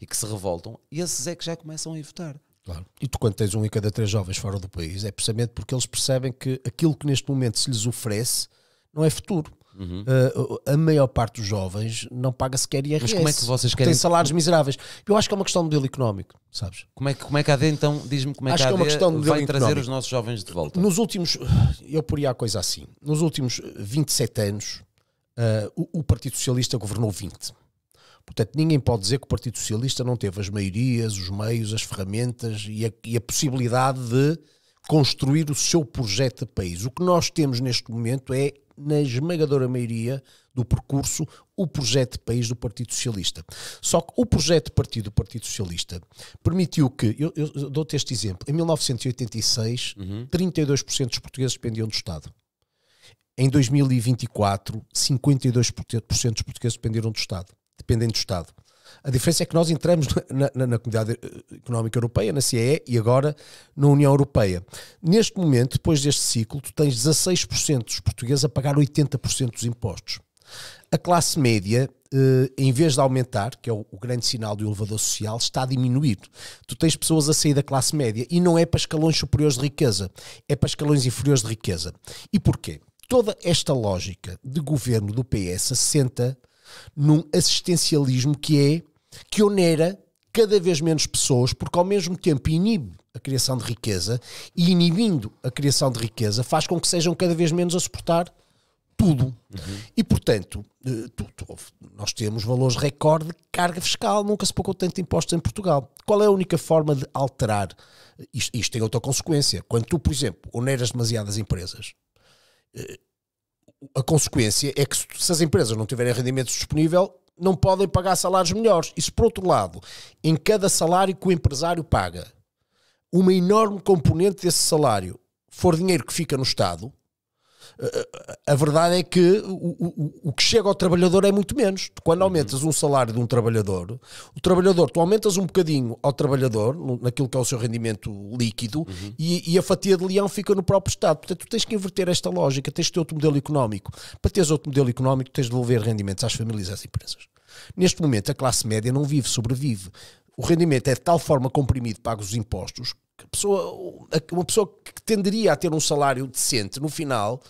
e que se revoltam, e esses é que já começam a votar. Claro. E tu, quando tens um em cada três jovens fora do país, é precisamente porque eles percebem que aquilo que neste momento se lhes oferece não é futuro. Uhum. Uh, a maior parte dos jovens não paga sequer IRS. Mas como é que vocês querem? Tem salários miseráveis. Eu acho que é uma questão de modelo económico, sabes? Como é que, como é que a então, diz-me como é acho que é que vai trazer económico. os nossos jovens de volta? Nos últimos, eu poria a coisa assim, nos últimos 27 anos, uh, o, o, Partido Socialista governou 20. Portanto, ninguém pode dizer que o Partido Socialista não teve as maiorias, os meios, as ferramentas e a, e a possibilidade de construir o seu projeto de país. O que nós temos neste momento é, na esmagadora maioria do percurso, o projeto de país do Partido Socialista. Só que o projeto de partido do Partido Socialista permitiu que, eu, eu dou-te este exemplo, em 1986, uhum. 32% dos portugueses dependiam do Estado. Em 2024, 52% dos portugueses dependeram do Estado, dependem do Estado. A diferença é que nós entramos na, na, na, Comunidade eh, Económica Europeia, na CEE, e agora na União Europeia. Neste momento, depois deste ciclo, tu tens 16% dos portugueses a pagar 80% dos impostos. A classe média, eh, em vez de aumentar, que é o, o, grande sinal do elevador social, está a diminuir. Tu tens pessoas a sair da classe média e não é para escalões superiores de riqueza, é para escalões inferiores de riqueza. E porquê? toda esta lógica de governo do PS assenta num assistencialismo que é que onera cada vez menos pessoas, porque ao mesmo tempo inibe a criação de riqueza e inibindo a criação de riqueza faz com que sejam cada vez menos a suportar tudo. Uhum. E portanto, eh, tu, tu, nós temos valores recorde de carga fiscal, nunca se pagou tanto imposto em Portugal. Qual é a única forma de alterar? Isto, isto tem outra consequência. Quando tu, por exemplo, oneras demasiadas empresas, a consequência é que se as empresas não tiverem rendimentos disponível, não podem pagar salários melhores. e se por outro lado, em cada salário que o empresário paga, uma enorme componente desse salário for dinheiro que fica no Estado, a verdade é que o, o, o, que chega ao trabalhador é muito menos. Quando uhum. aumentas um salário de um trabalhador, o trabalhador, tu aumentas um bocadinho ao trabalhador, naquilo que é o seu rendimento líquido, uhum. e, e, a fatia de leão fica no próprio Estado. Portanto, tu tens que inverter esta lógica, tens de ter outro modelo económico. Para teres outro modelo económico, tens de devolver rendimentos às famílias e às empresas. Neste momento, a classe média não vive, sobrevive. O rendimento é de tal forma comprimido, paga os impostos, pessoa, uma pessoa que tenderia a ter um salário decente no final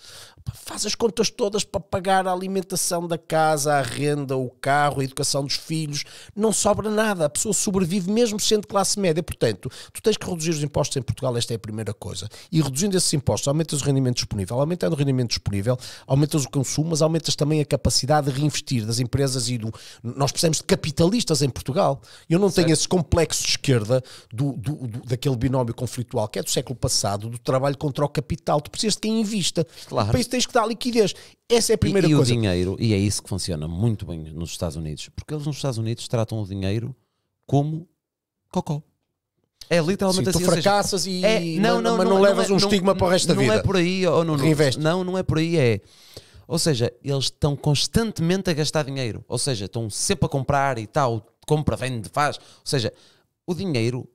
faz as contas todas para pagar a alimentação da casa, a renda, o carro, a educação dos filhos, não sobra nada. A pessoa sobrevive mesmo sendo classe média. Portanto, tu tens que reduzir os impostos em Portugal, esta é a primeira coisa. E reduzindo esses impostos, aumentas o rendimento disponível. Aumentando o rendimento disponível, aumentas o consumo, mas aumentas também a capacidade de reinvestir das empresas e do. Nós precisamos de capitalistas em Portugal. Eu não certo. tenho esse complexo de esquerda do, do, do, daquele binómio conflitual que é do século passado, do trabalho contra o capital. Tu precisas de quem invista. Claro tens que dar liquidez. Essa é a primeira e, e coisa. E o dinheiro, e é isso que funciona muito bem nos Estados Unidos, porque eles nos Estados Unidos tratam o dinheiro como cocó. É literalmente Sim, assim. Tu fracassas seja, e é, não, não, mas não, não, é, levas não é, um estigma para o resto da vida. Não é por aí, ou não, Reinveste. não, não é por aí, é. Ou seja, eles estão constantemente a gastar dinheiro. Ou seja, estão sempre a comprar e tal, compra, vende, faz. Ou seja, o dinheiro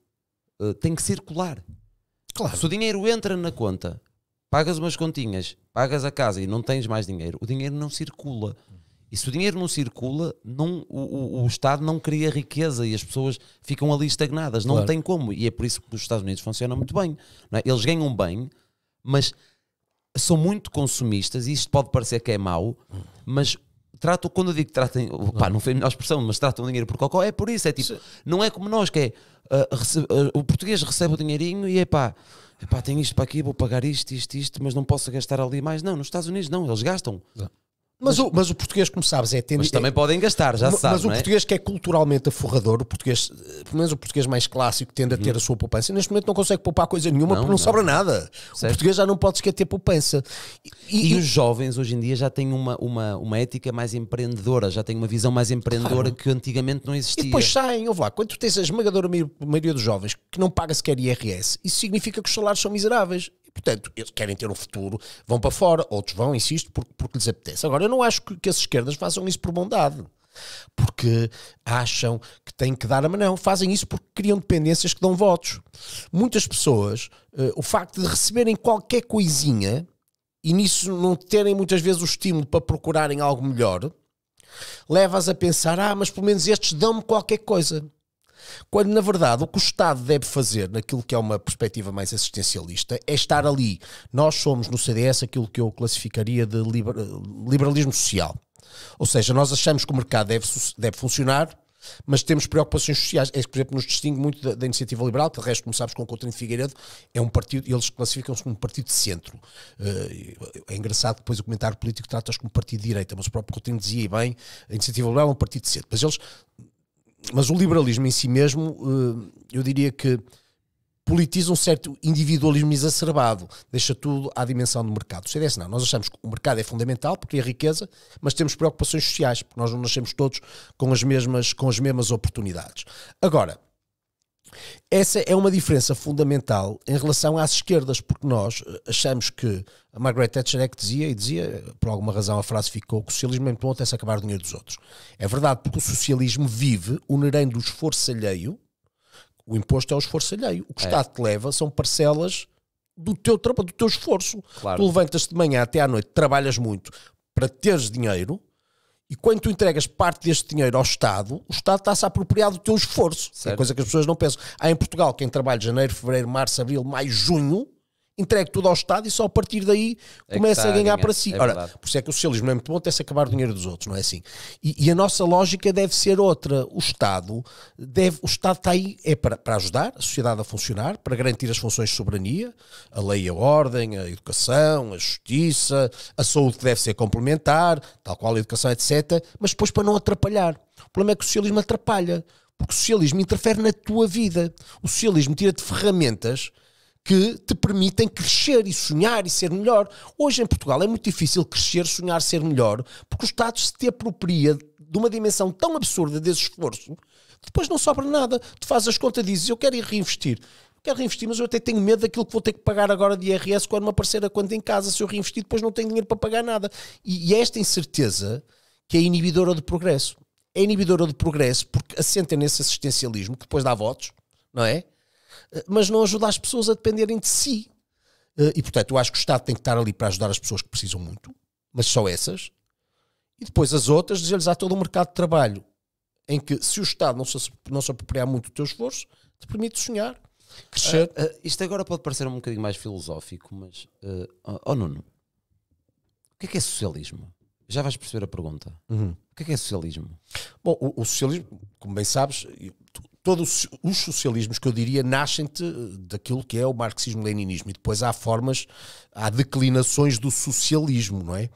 uh, tem que circular. Claro. Se o dinheiro entra na conta, pagas umas continhas pagas a casa e não tens mais dinheiro, o dinheiro não circula. E se o dinheiro não circula, não, o, o, o Estado não cria riqueza e as pessoas ficam ali estagnadas. Não claro. tem como. E é por isso que os Estados Unidos funcionam muito bem. É? Eles ganham bem, mas são muito consumistas. E isto pode parecer que é mau, mas tratam, quando eu digo que tratem, pá, não foi a melhor expressão, mas tratam o dinheiro por cocó, é por isso, é tipo, não é como nós, que é, uh, uh, o português recebe o dinheirinho e é pá, Epá, tenho isto para aqui, vou pagar isto, isto, isto, mas não posso gastar ali mais. Não, nos Estados Unidos não, eles gastam. Exato. Mas, mas, o, mas o português, como sabes, é tendência. Mas também é, podem gastar, já mas, sabe. Mas o é? português que é culturalmente aforrador, o português, eh, pelo menos o português mais clássico, tende a ter a sua poupança. Neste momento não consegue poupar coisa nenhuma não, porque não, não sobra nada. Certo. O português já não pode sequer ter poupança. E, e, e, os jovens hoje em dia já têm uma, uma, uma ética mais empreendedora, já têm uma visão mais empreendedora claro. que antigamente não existia. E depois saem, ouve lá, quando tu tens a esmagadora maioria dos jovens que não paga sequer IRS, isso significa que os salários são miseráveis. Portanto, eles querem ter um futuro, vão para fora, outros vão, insisto, porque, porque lhes apetece. Agora, eu não acho que, que as esquerdas façam isso por bondade porque acham que têm que dar a mão. Fazem isso porque criam dependências que dão votos. Muitas pessoas, uh, o facto de receberem qualquer coisinha e nisso não terem muitas vezes o estímulo para procurarem algo melhor, leva-as a pensar: ah, mas pelo menos estes dão-me qualquer coisa. Quando, na verdade, o que o Estado deve fazer, naquilo que é uma perspectiva mais assistencialista, é estar ali. Nós somos, no CDS, aquilo que eu classificaria de liber, liberalismo social. Ou seja, nós achamos que o mercado deve, deve funcionar, mas temos preocupações sociais. É, por exemplo, nos distingue muito da, da iniciativa liberal, que de resto, como sabes, com o Coutinho Figueiredo, é um partido, eles classificam-se como um partido de centro. Uh, é engraçado que depois o comentário político trata se como partido de direita, mas o próprio Coutinho dizia bem, a iniciativa liberal é um partido de centro. Mas eles mas o liberalismo em si mesmo, eh, eu diria que politiza um certo individualismo exacerbado, deixa tudo à dimensão do mercado. O CDS não, nós achamos que o mercado é fundamental porque cria riqueza, mas temos preocupações sociais, porque nós não nascemos todos com as mesmas, com as mesmas oportunidades. Agora, essa é uma diferença fundamental em relação às esquerdas, porque nós eh, achamos que a Margaret Thatcher é que dizia, e dizia, por alguma razão a frase ficou, que o socialismo é muito bom até se acabar o dinheiro dos outros. É verdade, porque o socialismo vive onerando o esforço alheio, o imposto é o esforço alheio. O que o é. Estado te leva são parcelas do teu trabalho, do teu esforço. Claro. Tu levantas-te de manhã até à noite, trabalhas muito para teres dinheiro, e quando tu entregas parte deste dinheiro ao Estado, o Estado está-se a apropriar do teu esforço. É certo. É coisa que as pessoas não pensam. Há em Portugal quem trabalha janeiro, fevereiro, março, abril, maio, junho, entregue tudo ao Estado e só a partir daí é começa a ganhar, a ganhar, para si. É Ora, por isso é que o socialismo é muito bom, até-se acabar o dinheiro dos outros, não é assim? E, e, a nossa lógica deve ser outra. O Estado, deve, o Estado está aí é para, para ajudar a sociedade a funcionar, para garantir as funções de soberania, a lei e a ordem, a educação, a justiça, a saúde que deve ser complementar, tal qual a educação, etc. Mas depois para não atrapalhar. O problema é que o socialismo atrapalha. Porque o socialismo interfere na tua vida. O socialismo tira-te ferramentas que te permitem crescer e sonhar e ser melhor. Hoje em Portugal é muito difícil crescer, sonhar, ser melhor, porque o Estado se te apropria de uma dimensão tão absurda desse esforço, depois não sobra nada. Tu fazes as contas e dizes, eu quero ir reinvestir quero reinvestir, mas eu até tenho medo daquilo que vou ter que pagar agora de IRS quando me aparecer a conta em casa. Se eu reinvestir, depois não tenho dinheiro para pagar nada. E, e é esta incerteza que é inibidora de progresso. É inibidora de progresso porque assenta nesse assistencialismo que depois dá votos, não é? Eh, mas não ajuda as pessoas a dependerem de si. Eh, e portanto, eu acho que o Estado tem que estar ali para ajudar as pessoas que precisam muito, mas só essas. E depois as outras, dizer-lhes há todo o mercado de trabalho em que, se o Estado não se, não se apropriar muito do teu esforço, te permite sonhar, crescer. Uh, uh, isto agora pode parecer um bocadinho mais filosófico, mas. Uh, oh, Nuno, o que é que é socialismo? Já vais perceber a pergunta. Uhum. O que é que é socialismo? Bom, o, o socialismo, como bem sabes, tu, todos os socialismos que eu diria nascem eh, daquilo que é o marxismo-leninismo e depois há formas, há declinações do socialismo, não é?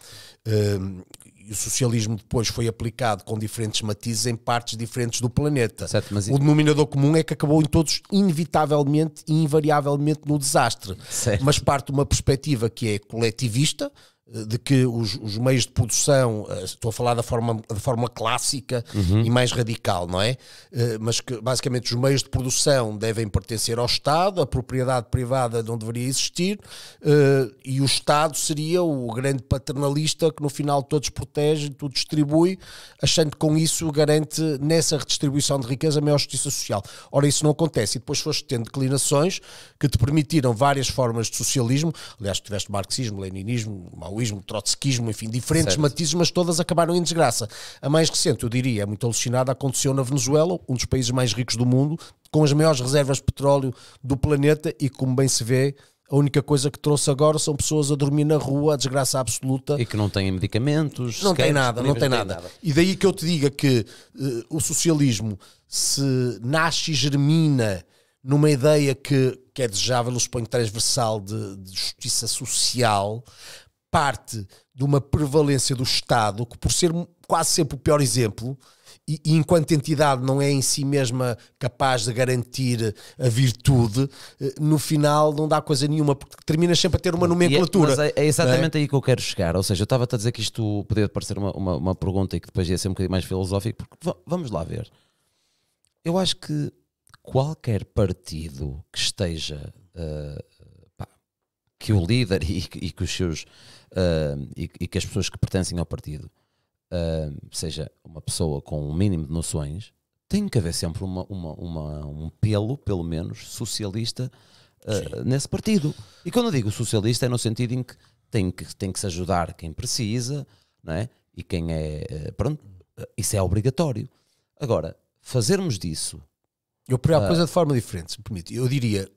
Ehm, e o socialismo depois foi aplicado com diferentes matizes em partes diferentes do planeta. Certo, mas... O denominador comum é que acabou em todos inevitavelmente e invariavelmente no desastre. Certo. Mas parte de uma perspectiva que é coletivista, de que os, os, meios de produção, eh, estou a falar da forma, da forma clássica uhum. e mais radical, não é? Eh, mas que basicamente os meios de produção devem pertencer ao Estado, a propriedade privada não deveria existir, eh, e o Estado seria o grande paternalista que no final todos protege, tudo distribui, achando que com isso garante nessa redistribuição de riqueza maior justiça social. Ora, isso não acontece, e depois foste tendo declinações que te permitiram várias formas de socialismo, aliás, tiveste marxismo, leninismo, maoísmo, maoísmo, trotskismo, enfim, diferentes certo. matizes, mas todas acabaram em desgraça. A mais recente, eu diria, é muito alucinada, aconteceu na Venezuela, um dos países mais ricos do mundo, com as maiores reservas de petróleo do planeta e, como bem se vê, a única coisa que trouxe agora são pessoas a dormir na rua, a desgraça absoluta. E que não têm medicamentos. Não tem nada, não tem nada. nada. E daí que eu te diga que uh, o socialismo se nasce e germina numa ideia que, que é desejável, eu suponho, transversal de, de justiça social, parte de uma prevalência do Estado, que por ser quase sempre o pior exemplo, e, e, enquanto entidade não é em si mesma capaz de garantir a virtude, eh, no final não dá coisa nenhuma, porque terminas sempre a ter uma é- nomenclatura. É, mas é, é, é? exatamente é? aí que eu quero chegar. Ou seja, eu estava a dizer que isto podia parecer uma, uma, uma, pergunta e que depois ia ser um bocadinho mais filosófico, porque vamos lá ver. Eu acho que qualquer partido que esteja. Uh, que o líder e, e que os seus uh, e, e, que as pessoas que pertencem ao partido uh, seja uma pessoa com um mínimo de noções, tem que haver sempre uma, uma, uma um pelo, pelo menos, socialista uh, nesse partido. E quando eu digo socialista é no sentido em que tem que, tem que se ajudar quem precisa, não é? E quem é. Pronto, isso é obrigatório. Agora, fazermos disso. Eu poria a coisa de forma diferente, se me permite. Eu diria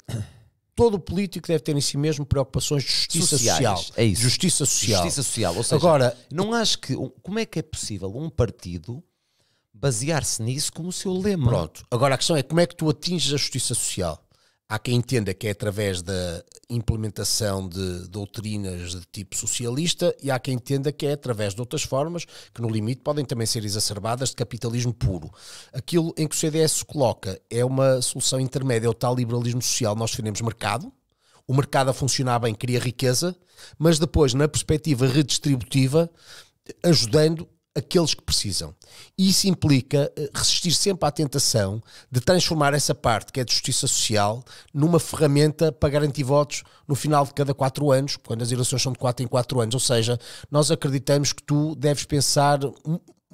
todo político deve ter em si mesmo preocupações de justiça Sociais, social. É isso. Justiça social. Justiça social. Ou seja, Agora, não acho que. Como é que é possível um partido basear-se nisso como seu lema? Pronto. Agora a questão é como é que tu atinges a justiça social? Há quem entenda que é através da implementação de doutrinas de tipo socialista e há quem entenda que é através de outras formas que, no limite, podem também ser exacerbadas de capitalismo puro. Aquilo em que o CDS se coloca é uma solução intermédia, é o tal liberalismo social. Nós defendemos mercado, o mercado a funcionar bem cria riqueza, mas depois, na perspectiva redistributiva, ajudando aqueles que precisam. E isso implica eh, resistir sempre à tentação de transformar essa parte, que é de justiça social, numa ferramenta para garantir votos no final de cada quatro anos, quando as eleições são de quatro em quatro anos. Ou seja, nós acreditamos que tu deves pensar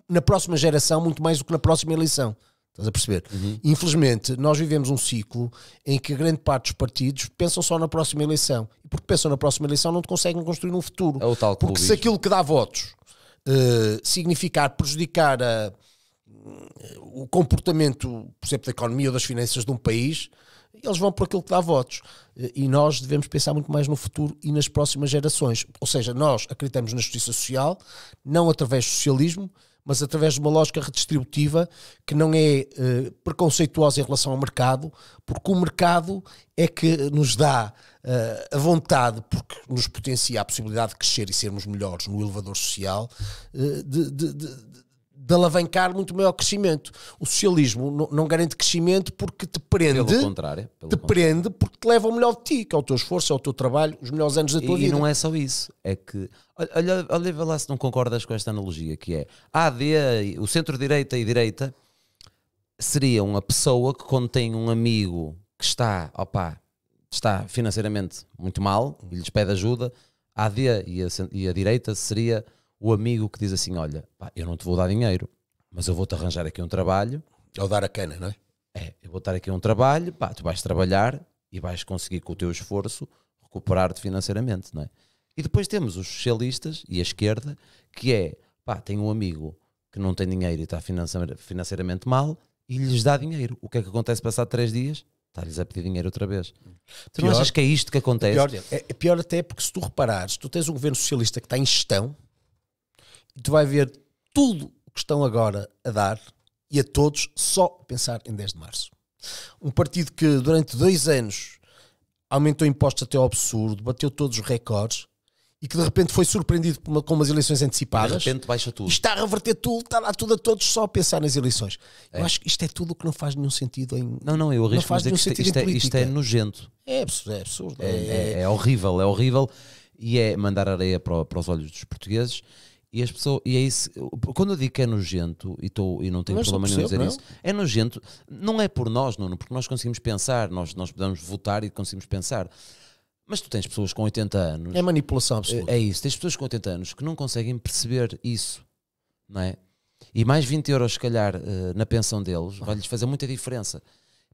na próxima geração muito mais do que na próxima eleição. Estás a perceber? Uhum. Infelizmente, nós vivemos um ciclo em que grande parte dos partidos pensam só na próxima eleição. E porque pensam na próxima eleição, não te conseguem construir um futuro. É o tal porque se aquilo que dá votos eh, significar prejudicar a, eh, o comportamento, por exemplo, da economia ou das finanças de um país, eles vão por aquilo que dá votos. Eh, e nós devemos pensar muito mais no futuro e nas próximas gerações. Ou seja, nós acreditamos na justiça social, não através do socialismo, mas através de uma lógica redistributiva que não é preconceituosa em relação ao mercado, porque o mercado é que nos dá eh, a vontade, porque nos potencia a possibilidade de crescer e sermos melhores no elevador social, eh, de, de, de de alavancar muito maior crescimento. O socialismo não, não garante crescimento porque te prende. Pelo contrário. Pelo te contrário. prende porque te leva o melhor de ti, que é o teu esforço, é o teu trabalho, os melhores anos da tua e, vida. E não é só isso. É que. Olha, olha lá se não concordas com esta analogia, que é a AD, o centro-direita e direita, seria uma pessoa que contém um amigo que está, opá, está financeiramente muito mal e lhes pede ajuda, a AD e a, e a direita seria o amigo que diz assim: Olha, pá, eu não te vou dar dinheiro, mas eu vou-te arranjar aqui um trabalho. Ou dar a cana, não é? É, eu vou dar aqui um trabalho, pá, tu vais trabalhar e vais conseguir com o teu esforço recuperar-te financeiramente, não é? E depois temos os socialistas e a esquerda, que é, pá, tem um amigo que não tem dinheiro e está financeiramente mal e lhes dá dinheiro. O que é que acontece passar três dias? Estar-lhes a pedir dinheiro outra vez. Tu pior, não achas que é isto que acontece? Pior, é, é, pior até porque se tu reparares, tu tens um governo socialista que está em gestão e tu vais ver tudo o que estão agora a dar e a todos só pensar em 10 de março. Um partido que durante dois anos aumentou impostos até ao absurdo, bateu todos os recordes e que de repente foi surpreendido uma, com umas eleições antecipadas. De repente baixa tudo. Está a reverter tudo, está lá tudo a todos só a pensar nas eleições. É. Eu acho que isto é tudo o que não faz nenhum sentido em. Não, não, eu arrisco não dizer que isto, é- isto, é, isto, é, nojento. É absurdo. É, absurdo. É é, é, é, horrível, é horrível e é mandar areia para, para os olhos dos portugueses. E as pessoas, e é isso, quando eu digo que é nojento, e, tô, e não tenho Mas problema nenhum dizer não? isso, é nojento, não é por nós, Nuno, porque nós conseguimos pensar, nós, nós podemos votar e conseguimos pensar. Mas tu tens pessoas com 80 anos. É manipulação absoluta. É isso. Tens pessoas com 80 anos que não conseguem perceber isso, não é? E mais 20 euros, se calhar, eh, na pensão deles, vai-lhes fazer muita diferença.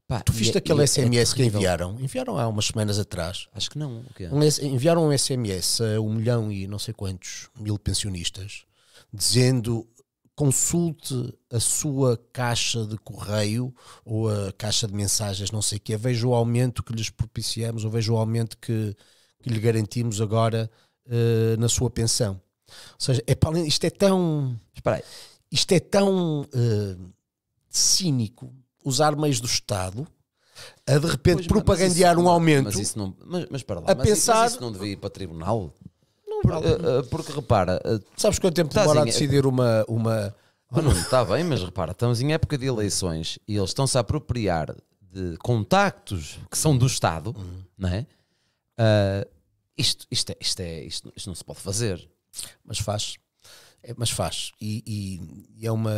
Pá, tu viste é- aquele SMS é que enviaram? Enviaram há umas semanas atrás. Acho que não. Um, enviaram um SMS a um milhão e não sei quantos mil pensionistas dizendo consulte a sua caixa de correio ou a caixa de mensagens, não sei o quê, veja o aumento que lhes propiciamos ou veja o aumento que, que lhe garantimos agora uh, na sua pensão. Ou seja, é, isto é tão. Espera aí. Isto é tão uh, cínico usar meios do Estado a de repente pois, propagandear mas um aumento. Mas isso não. Mas, mas para lá, a mas pensar, isso não devia ir para tribunal por, uh, porque repara. Uh, Sabes quanto tempo demora a decidir uma. uma... Oh, não, está bem, mas repara, estamos em época de eleições e eles estão-se a apropriar de contactos que são do Estado, uhum. não é? Uh, isto, isto, é, isto, é isto, isto, não se pode fazer. Mas faz. É, mas faz. E, e, é uma.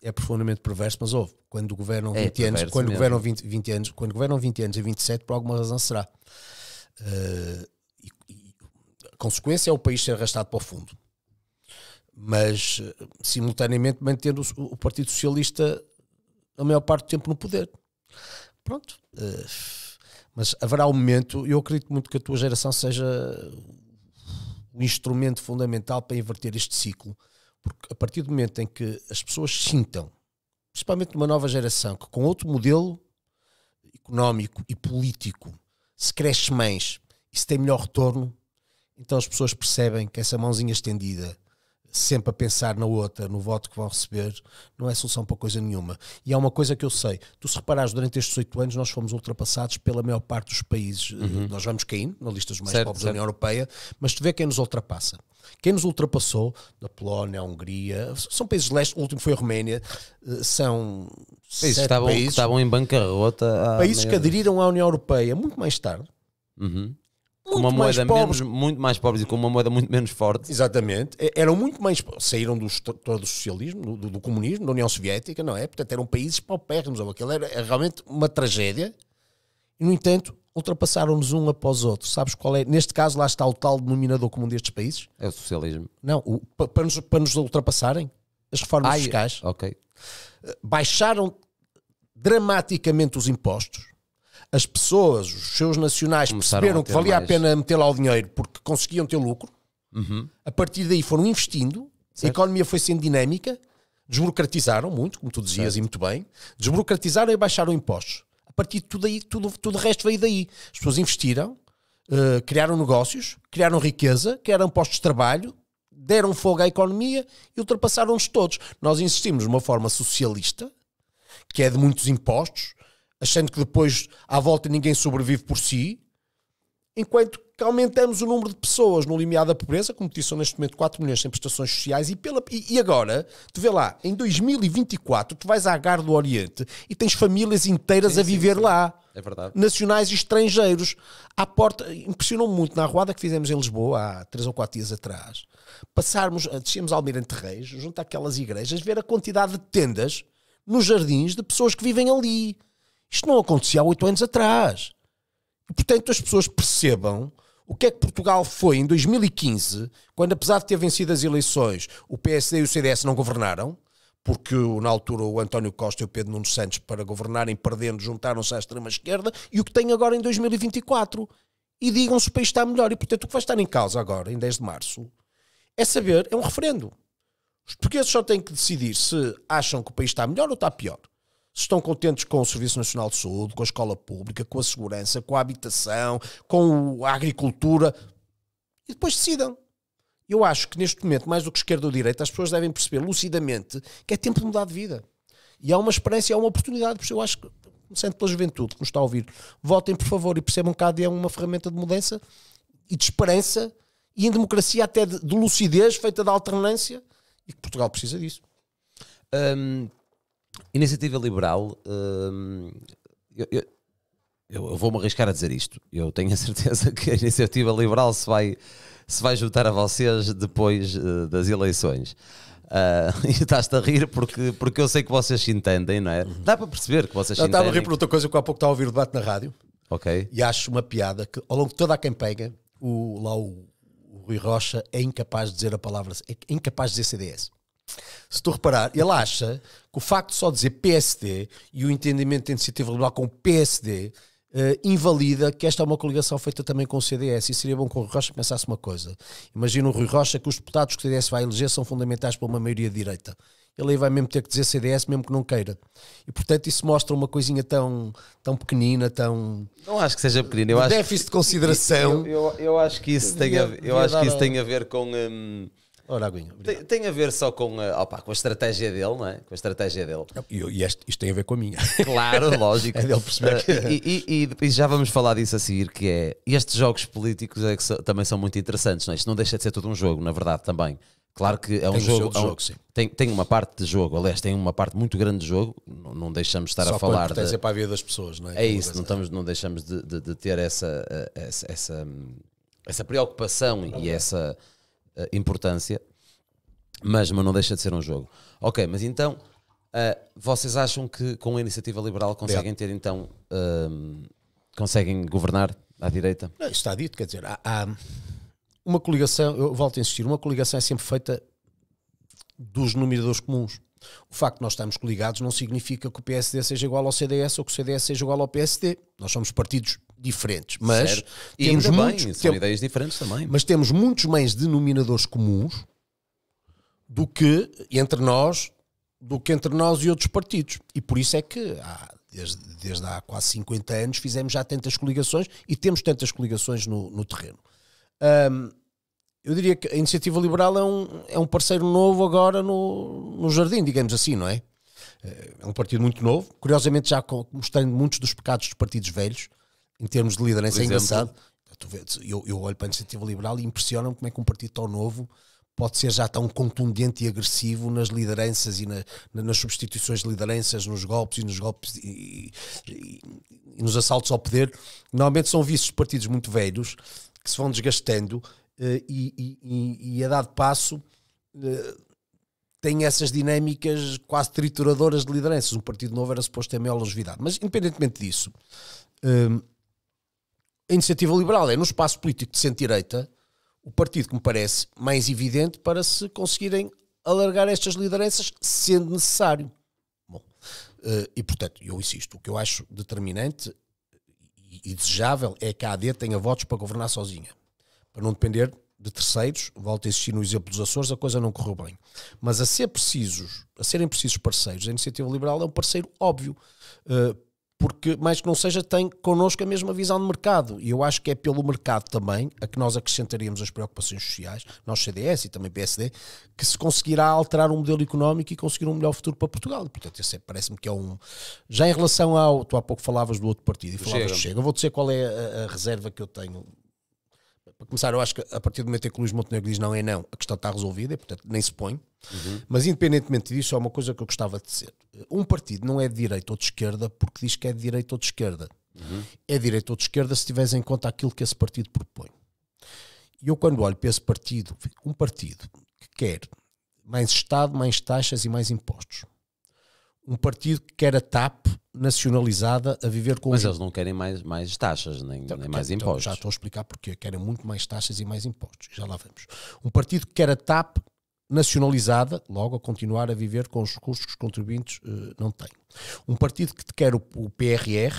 É profundamente perverso, mas houve. Quando governam 20 é anos, quando mesmo. governam 20, 20, anos, quando governam 20 anos e 27, por alguma razão será. Uh, consequência é o país ser arrastado para o fundo. Mas, simultaneamente, mantendo o, o Partido Socialista a maior parte do tempo no poder. Pronto. Eh, mas haverá um momento, eu acredito muito que a tua geração seja o instrumento fundamental para inverter este ciclo. Porque a partir do momento em que as pessoas sintam, principalmente numa nova geração, que com outro modelo económico e político se cresce mais e se tem melhor retorno, então as pessoas percebem que essa mãozinha estendida, sempre a pensar na outra, no voto que vão receber, não é solução para coisa nenhuma. E é uma coisa que eu sei. Tu se reparares, durante estes oito anos nós fomos ultrapassados pela maior parte dos países. Eh, uhum. Nós vamos caindo na lista dos mais certo, pobres certo. da União Europeia, mas tu vê quem nos ultrapassa. Quem nos ultrapassou, da Polónia, a Hungria, são países leste, o último foi a Roménia, eh, são países, estavam, países, estavam em bancarrota. Países que aderiram à União Europeia muito mais tarde. Uhum com uma moeda menos, muito mais pobres e com uma moeda muito menos forte. Exatamente. Eram muito mais. Saíram do, do socialismo, do, do, comunismo, da União Soviética, não é? Portanto, eram países paupérrimos. Aquilo era, era realmente uma tragédia. E, no entanto, ultrapassaram-nos um após outro. Sabes qual é? Neste caso, lá está o tal denominador comum destes países. É o socialismo. Não, o, para, para, nos, para nos ultrapassarem, as reformas Ai, fiscais. Ok. Baixaram dramaticamente os impostos as pessoas, os seus nacionais, Começaram perceberam que valia mais. a pena meter lá o dinheiro porque conseguiam ter lucro. Uhum. A partir daí foram investindo, certo. a economia foi sendo dinâmica, desburocratizaram muito, como tu dizias certo. e muito bem, desburocratizaram e baixaram impostos. A partir de tudo, aí, tudo, tudo o resto veio daí. As pessoas investiram, uh, criaram negócios, criaram riqueza, criaram postos de trabalho, deram fogo à economia e ultrapassaram-nos todos. Nós insistimos numa forma socialista, que é de muitos impostos, achando que depois à volta ninguém sobrevive por si, enquanto que aumentamos o número de pessoas no limiar da pobreza, como disse, são neste momento 4 milhões sem prestações sociais, e, pela, e, e, agora, tu vê lá, em 2024, tu vais à Gar do Oriente e tens famílias inteiras sim, a viver sim, sim. lá. É verdade. Nacionais e estrangeiros. À porta, impressionou-me muito, na arruada que fizemos em Lisboa, há 3 ou 4 dias atrás, passarmos, eh, descemos ao Almirante Reis, junto àquelas igrejas, ver a quantidade de tendas nos jardins de pessoas que vivem ali isto não acontecia há oito anos atrás. portanto, as pessoas percebam o que é que Portugal foi em 2015, quando, apesar de ter vencido as eleições, o PSD e o CDS não governaram, porque na altura o António Costa e o Pedro Nuno Santos, para governarem perdendo, juntaram-se à extrema-esquerda, e o que tem agora em 2024. E digam se o país está melhor. E, portanto, o que vai estar em causa agora, em 10 de março, é saber, é um referendo. Os portugueses só têm que decidir se acham que o país está melhor ou está pior se estão contentes com o Serviço Nacional de Saúde, com a escola pública, com a segurança, com a habitação, com a agricultura, e depois decidam. Eu acho que neste momento, mais do que esquerda ou direita, as pessoas devem perceber lucidamente que é tempo de mudar de vida. E há uma experiência, há uma oportunidade, isso eu acho que, sendo pela juventude que nos está a ouvir, votem por favor e percebam que a AD é uma ferramenta de mudança e de esperança e em democracia até de, de lucidez feita da alternância e que Portugal precisa disso. Um, Iniciativa Liberal, hum, eu, eu, eu vou-me arriscar a dizer isto. Eu tenho a (laughs) certeza que a Iniciativa Liberal se vai, se vai juntar a vocês depois uh, das eleições. Uh, (laughs) e estás-te a rir porque, porque eu sei que vocês se entendem, não é? Dá para perceber que vocês não, se entendem. Estava a rir por outra coisa que há pouco estava a ouvir o debate na rádio. Ok. E acho uma piada que ao longo de toda a campanha, o, lá o, o Rui Rocha é incapaz de dizer a palavra, é incapaz de dizer CDS. Se tu reparar, ele acha que o facto de só dizer PSD e o entendimento da iniciativa liberal com PSD Uh, eh, invalida que esta é uma coligação feita também com o CDS. E seria bom que o Rui Rocha pensasse uma coisa. Imagina o Rui Rocha que os deputados que o CDS vai eleger são fundamentais para uma maioria de direita. Ele aí vai mesmo ter que dizer CDS, mesmo que não queira. E portanto isso mostra uma coisinha tão, tão pequenina, tão. Não acho que seja pequenina. Eu acho déficit que... de consideração. Eu, eu, eu, acho que isso, tem a, eu acho que isso tem a ver com. Hum, Ora, tem, tem, a ver só com, opa, com a estratégia dele, não é? Com a estratégia dele. E, este, isto tem a ver com a minha. (laughs) Claro, lógico. (laughs) é dele perceber ah, que... e, e, e, e, já vamos falar disso a seguir, que é... Estes jogos políticos é também são muito interessantes, não é? Isto não deixa de ser todo um jogo, na verdade, também. Claro que é um tem jogo. É um, tem, tem uma parte de jogo, aliás, tem uma parte muito grande de jogo. Não, não deixamos de estar Só a falar. Só de... para a vida das pessoas, não é? É isso, não, assim. estamos, não deixamos de, de, de ter essa, eh, essa, essa, hum, essa preocupação não, e não. essa uh, importância, mas, mas não deixa de ser um jogo. Ok, mas então uh, vocês acham que com a iniciativa liberal conseguem é. ter então uh, conseguem governar à direita? Não, está dito, quer dizer, há, há, uma coligação, eu volto a insistir, uma coligação é sempre feita dos numeradores comuns. O facto de nós estarmos coligados não significa que o PSD seja igual ao CDS ou que o CDS seja igual ao PSD. Nós somos partidos diferentes, mas certo. temos bem, muitos, são tem, ideias diferentes também. Mas temos muitos mais denominadores comuns do que entre nós, do que entre nós e outros partidos. E por isso é que há, desde, desde há quase 50 anos fizemos já tantas coligações e temos tantas coligações no, no terreno. Um, eu diria que a iniciativa liberal é um, é um parceiro novo agora no, no jardim, digamos assim, não é? Eh, é um partido muito novo, curiosamente já mostrando muitos dos pecados dos partidos velhos, em termos de liderança, é exemplo, é engraçado. Então, eu, eu olho para a iniciativa liberal e impressionam como é que um partido tão novo pode ser já tão contundente e agressivo nas lideranças e na, nas substituições de lideranças, nos golpes e nos golpes e, e, e nos assaltos ao poder. Normalmente são vistos partidos muito velhos que se vão desgastando eh, e, e, e a dado passo eh, tem essas dinâmicas quase trituradoras de lideranças. Um partido novo era suposto ter maior longevidade. Mas, independentemente disso, eh, a iniciativa liberal é no espaço político de centro-direita o partido que me parece mais evidente para se conseguirem alargar estas lideranças sendo necessário. Bom, eh, e portanto, eu insisto, o que eu acho determinante e desejável é que a AD tenha votos para governar sozinha, para não depender de terceiros, volto a insistir no exemplo dos Açores, a coisa não correu bem. Mas a ser precisos, a serem precisos parceiros, a Iniciativa Liberal é um parceiro óbvio, eh, porque mais que não seja tem connosco a mesma visão de mercado e eu acho que é pelo mercado também a que nós acrescentaríamos as preocupações sociais nós CDS e também PSD que se conseguirá alterar o um modelo económico e conseguir um melhor futuro para Portugal portanto isso é, parece-me que é um já em relação ao, tu há pouco falavas do outro partido e falavas Chega. do vou dizer qual é a, a reserva que eu tenho para começar, eu acho que a partir do momento em que Luís Montenegro diz não é não, a questão está resolvida e, portanto, nem se põe. Uhum. Mas, independentemente disso, há uma coisa que eu gostava de dizer. Um partido não é de direita ou de esquerda porque diz que é de direita ou de esquerda. Uhum. É de direita ou de esquerda se tiveres em conta aquilo que esse partido propõe. E eu, quando olho para esse partido, um partido que quer mais Estado, mais taxas e mais impostos um partido que quer a TAP nacionalizada a viver com Mas eles não querem mais, mais taxas, nem, então, nem mais então, impostos. Já estou a explicar porque querem muito mais taxas e mais impostos. Já lá vamos. Um partido que quer a TAP nacionalizada, logo a continuar a viver com os recursos que os contribuintes uh, não têm. Um partido que quer o, o, PRR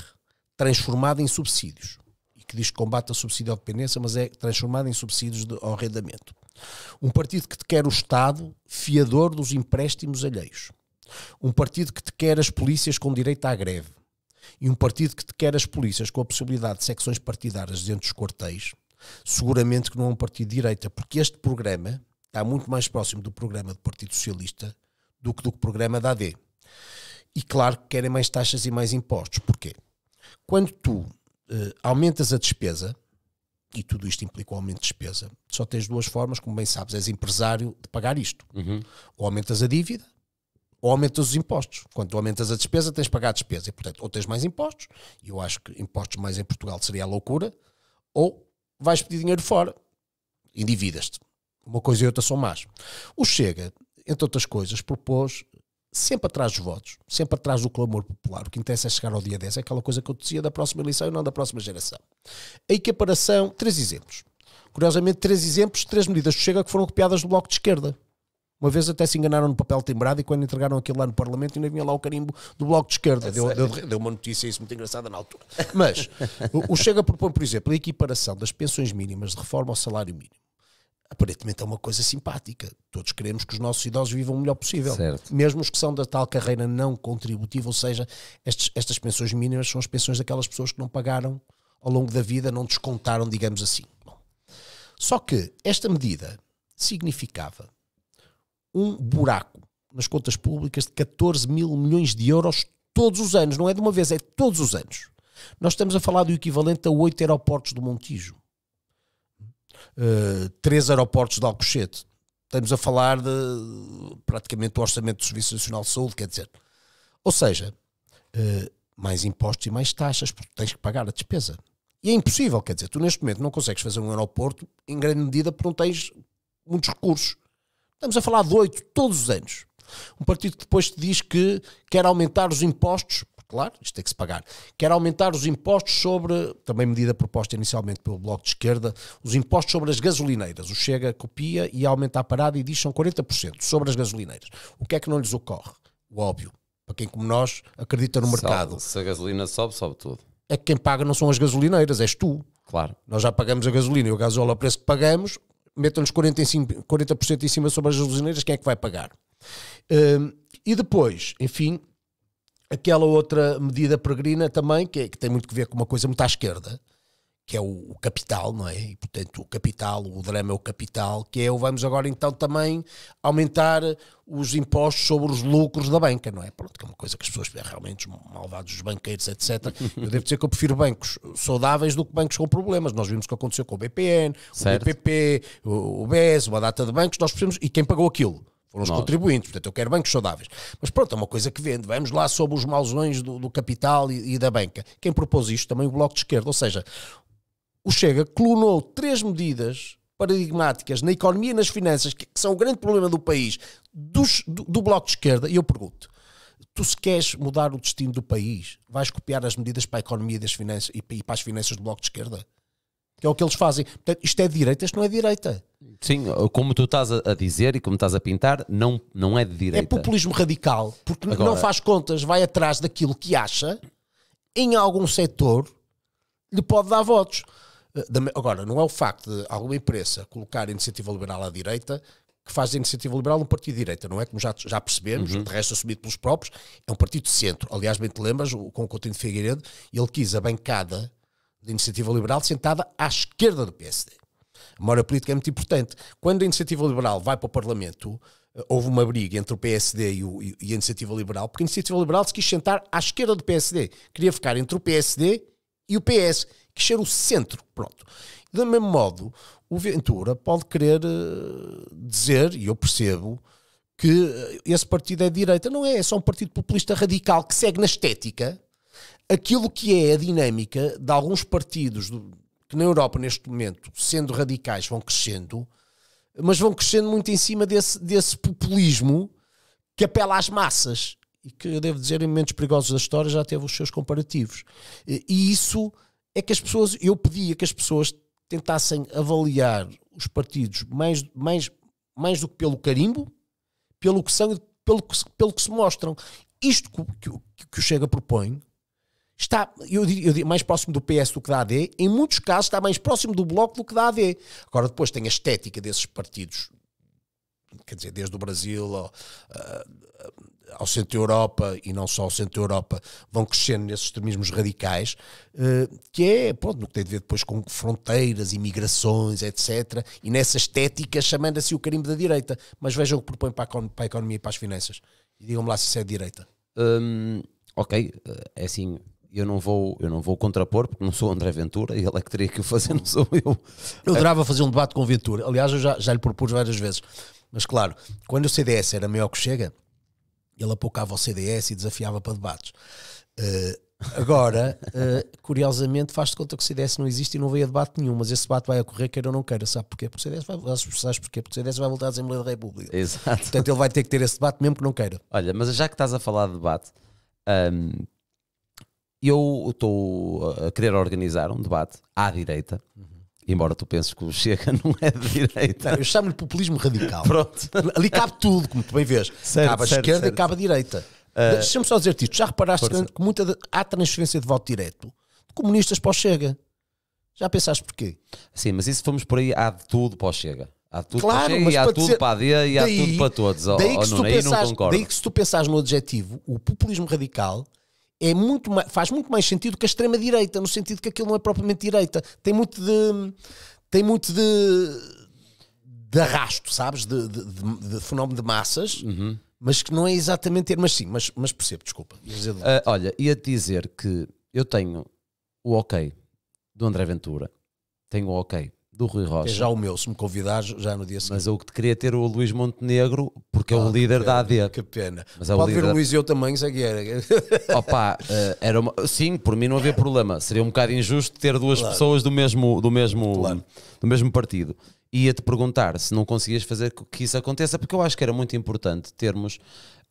transformado em subsídios e que diz que combate a subsídio à dependência, mas é transformado em subsídios de, ao arrendamento. Um partido que quer o Estado fiador dos empréstimos alheios. Um partido que te quer as polícias com direito à greve e um partido que te quer as polícias com a possibilidade de secções partidárias dentro dos quartéis, seguramente que não é um partido de direita, porque este programa está muito mais próximo do programa do Partido Socialista do que do programa da AD. E claro que querem mais taxas e mais impostos. Porquê? Quando tu eh, aumentas a despesa, e tudo isto implica o aumento de despesa, só tens duas formas, como bem sabes, és empresário de pagar isto. Uhum. Ou aumentas a dívida, ou aumentas os impostos. Quando tu aumentas a despesa, tens de pagar a despesa. E, portanto, ou tens mais impostos, e eu acho que impostos mais em Portugal seria a loucura, ou vais pedir dinheiro fora, endividas-te. Uma coisa e outra são más. O Chega, entre outras coisas, propôs sempre atrás dos votos, sempre atrás do clamor popular. O que interessa é chegar ao dia 10, é aquela coisa que eu dizia da próxima eleição e não da próxima geração. A equiparação, três exemplos. Curiosamente, três exemplos, três medidas do Chega que foram copiadas do Bloco de Esquerda. Uma vez até se enganaram no papel timbrado e quando entregaram aquilo lá no Parlamento ainda vinha lá o carimbo do Bloco de Esquerda. É deu, deu, deu, uma notícia isso muito engraçada na altura. Mas o, Chega propõe, por exemplo, a equiparação das pensões mínimas de reforma ao salário mínimo. Aparentemente é uma coisa simpática. Todos queremos que os nossos idosos vivam o melhor possível. Certo. Mesmo os que são da tal carreira não contributiva, ou seja, estes, estas pensões mínimas são as pensões daquelas pessoas que não pagaram ao longo da vida, não descontaram, digamos assim. Bom. Só que esta medida significava um buraco nas contas públicas de 14 mil milhões de euros todos os anos, não é de uma vez, é todos os anos. Nós estamos a falar do equivalente a oito aeroportos do Montijo, uh, três aeroportos de Alcochete. Estamos a falar de praticamente o orçamento do Serviço Nacional de Saúde, quer dizer. Ou seja, uh, mais impostos e mais taxas, porque tens que pagar a despesa. E é impossível, quer dizer, tu neste momento não consegues fazer um aeroporto em grande medida porque não tens muitos recursos. Estamos a falar de 8 todos os anos. Um partido que depois te diz que quer aumentar os impostos, claro, isto tem que se pagar, quer aumentar os impostos sobre, também medida proposta inicialmente pelo Bloco de Esquerda, os impostos sobre as gasolineiras. O Chega copia e aumenta a parada e diz que são 40% sobre as gasolineiras. O que é que não lhes ocorre? O óbvio, para quem como nós acredita no mercado. Se a gasolina sobe, sobe tudo. É que quem paga não são as gasolineiras, és tu. Claro. Nós já pagamos a gasolina e o gasóleo ao preço que pagamos, metam nos 40% em cima sobre as usineiras, quem é que vai pagar? Uh, e depois, enfim, aquela outra medida peregrina também, que, é, que tem muito que ver com uma coisa muito à esquerda, que é o, o, capital, não é? E portanto, o capital, o drama é o capital, que é o vamos agora então também aumentar os impostos sobre os lucros da banca, não é? Pronto, que é uma coisa que as pessoas é, realmente, os malvados, os banqueiros, etc. Eu devo dizer que eu prefiro bancos saudáveis do que bancos com problemas. Nós vimos o que aconteceu com o BPN, certo. o BPP, o BES, uma data de bancos, nós precisamos. E quem pagou aquilo? foram os Nossa. contribuintes, portanto eu quero bancos saudáveis. Mas pronto, é uma coisa que vende, vamos lá sobre os mausões do, do capital e, e, da banca. Quem propôs isto também o Bloco de Esquerda, ou seja, o Chega clonou três medidas paradigmáticas na economia e nas finanças, que, que são o grande problema do país, dos, do, do Bloco de Esquerda, e eu pergunto, tu se queres mudar o destino do país, vais copiar as medidas para a economia das finanças, e para as finanças do Bloco de Esquerda? Que é o que eles fazem. Portanto, isto é direita, isto não é direita. Sim, como tu estás a dizer e como estás a pintar, não, não é de direita. É populismo radical, porque Agora... não faz contas, vai atrás daquilo que acha, em algum setor, lhe pode dar votos. Eh, agora, não é o facto de alguma imprensa colocar a iniciativa liberal à direita que faz a iniciativa liberal um partido de direita, não é? Como já, já percebemos, uhum. de resto assumido pelos próprios, é um partido de centro. Aliás, bem te lembras, com o Coutinho de Figueiredo, ele quis a bancada da iniciativa liberal sentada à esquerda do PSD. A memória política é muito importante. Quando a iniciativa liberal vai para o Parlamento, eh, houve uma briga entre o PSD e, o, e, a Iniciativa Liberal, porque a Iniciativa Liberal se quis sentar à esquerda do PSD. Queria ficar entre o PSD e o PS que ser o centro, pronto. Do mesmo modo, o Ventura pode querer eh, dizer, e eu percebo, que eh, esse partido é de direita. Não é, é só um partido populista radical que segue na estética aquilo que é a dinâmica de alguns partidos do, que na Europa, neste momento, sendo radicais, vão crescendo, mas vão crescendo muito em cima desse, desse populismo que apela às massas e que, eu devo dizer, em momentos perigosos da história já teve os seus comparativos. E isso é que as pessoas, eu pedia que as pessoas tentassem avaliar os partidos mais, mais, mais do que pelo carimbo, pelo que são e pelo que, pelo que se mostram. Isto que, que, que o Chega propõe está, eu diria, mais próximo do PS do que da AD, em muitos casos está mais próximo do Bloco do que da AD. Agora, depois tem a estética desses partidos, quer dizer, desde o Brasil ao, ah, ao centro da Europa e não só ao centro da Europa vão crescendo nesses extremismos radicais, eh, que é, pronto, no que tem a ver depois com fronteiras, imigrações, etc. E nessa estética chamando-se o carimbo da direita. Mas vejam o que propõe para a, economia e para as finanças. E digam-me lá se isso é direita. Hum, ok, eh, é assim, eu não vou eu não vou contrapor porque não sou André Ventura e ele é que teria que o fazer, não sou eu. Eu adorava fazer um debate com o Ventura, aliás eu já, já lhe propus várias vezes, mas claro, quando o CDS era maior que Chega, ele apocava o CDS e desafiava para debates. Uh, agora, uh, curiosamente, faz te conta que o CDS não existe e não veio a debate nenhum, mas esse debate vai ocorrer, queira ou não queira, sabe porquê? Porque o CDS vai, sabes porquê? Porque o CDS vai voltar à Assembleia da República. Exato. Portanto, ele vai ter que ter esse debate mesmo que não queira. Olha, mas já que estás a falar de debate, um, eu estou a querer organizar um debate à direita. Uhum Embora tu penses que o Chega (laughs) não é de direita. Não, eu chamo-lhe populismo radical. Pronto. Ali cabe tudo, como tu bem vês. Certo, cabe a certo, esquerda certo. e cabe a direita. Uh, Deixa-me só dizer-te isto. Já reparaste que, que muita de, há transferência de voto direto de comunistas para o Chega. Já pensaste porquê? Sim, mas isso fomos por aí, há de tudo para o Chega. Há tudo claro, para Chega, e há tudo dizer, para a D e há tudo para todos. Oh, daí que, oh, se não, pensares, daí que se tu pensares no adjetivo, o populismo radical é muito mais, faz muito mais sentido que a extrema-direita, no sentido que aquilo não é propriamente direita. Tem muito de. Tem muito de. de arrasto, sabes? De, de, de, de fenómeno de massas. Uhum. Mas que não é exatamente ter, mas sim, mas, mas percebo, desculpa. Uh, olha, ia dizer que eu tenho o ok do André Ventura, tenho o ok do Rui é Rocha. É já o meu, se me convidares, já no dia seguinte. Mas eu que te queria ter o Luís Montenegro, porque ah, é o ah, líder pena, da AD. Que pena. Mas Pode é o líder... vir o Luís e eu também, Zagueira. É (laughs) Opa, eh, era uma... sim, por mim não havia problema. Seria um bocado injusto ter duas claro. pessoas do mesmo, do, mesmo, claro. do mesmo partido. Ia-te perguntar se não conseguias fazer que isso aconteça, porque eu acho que era muito importante termos.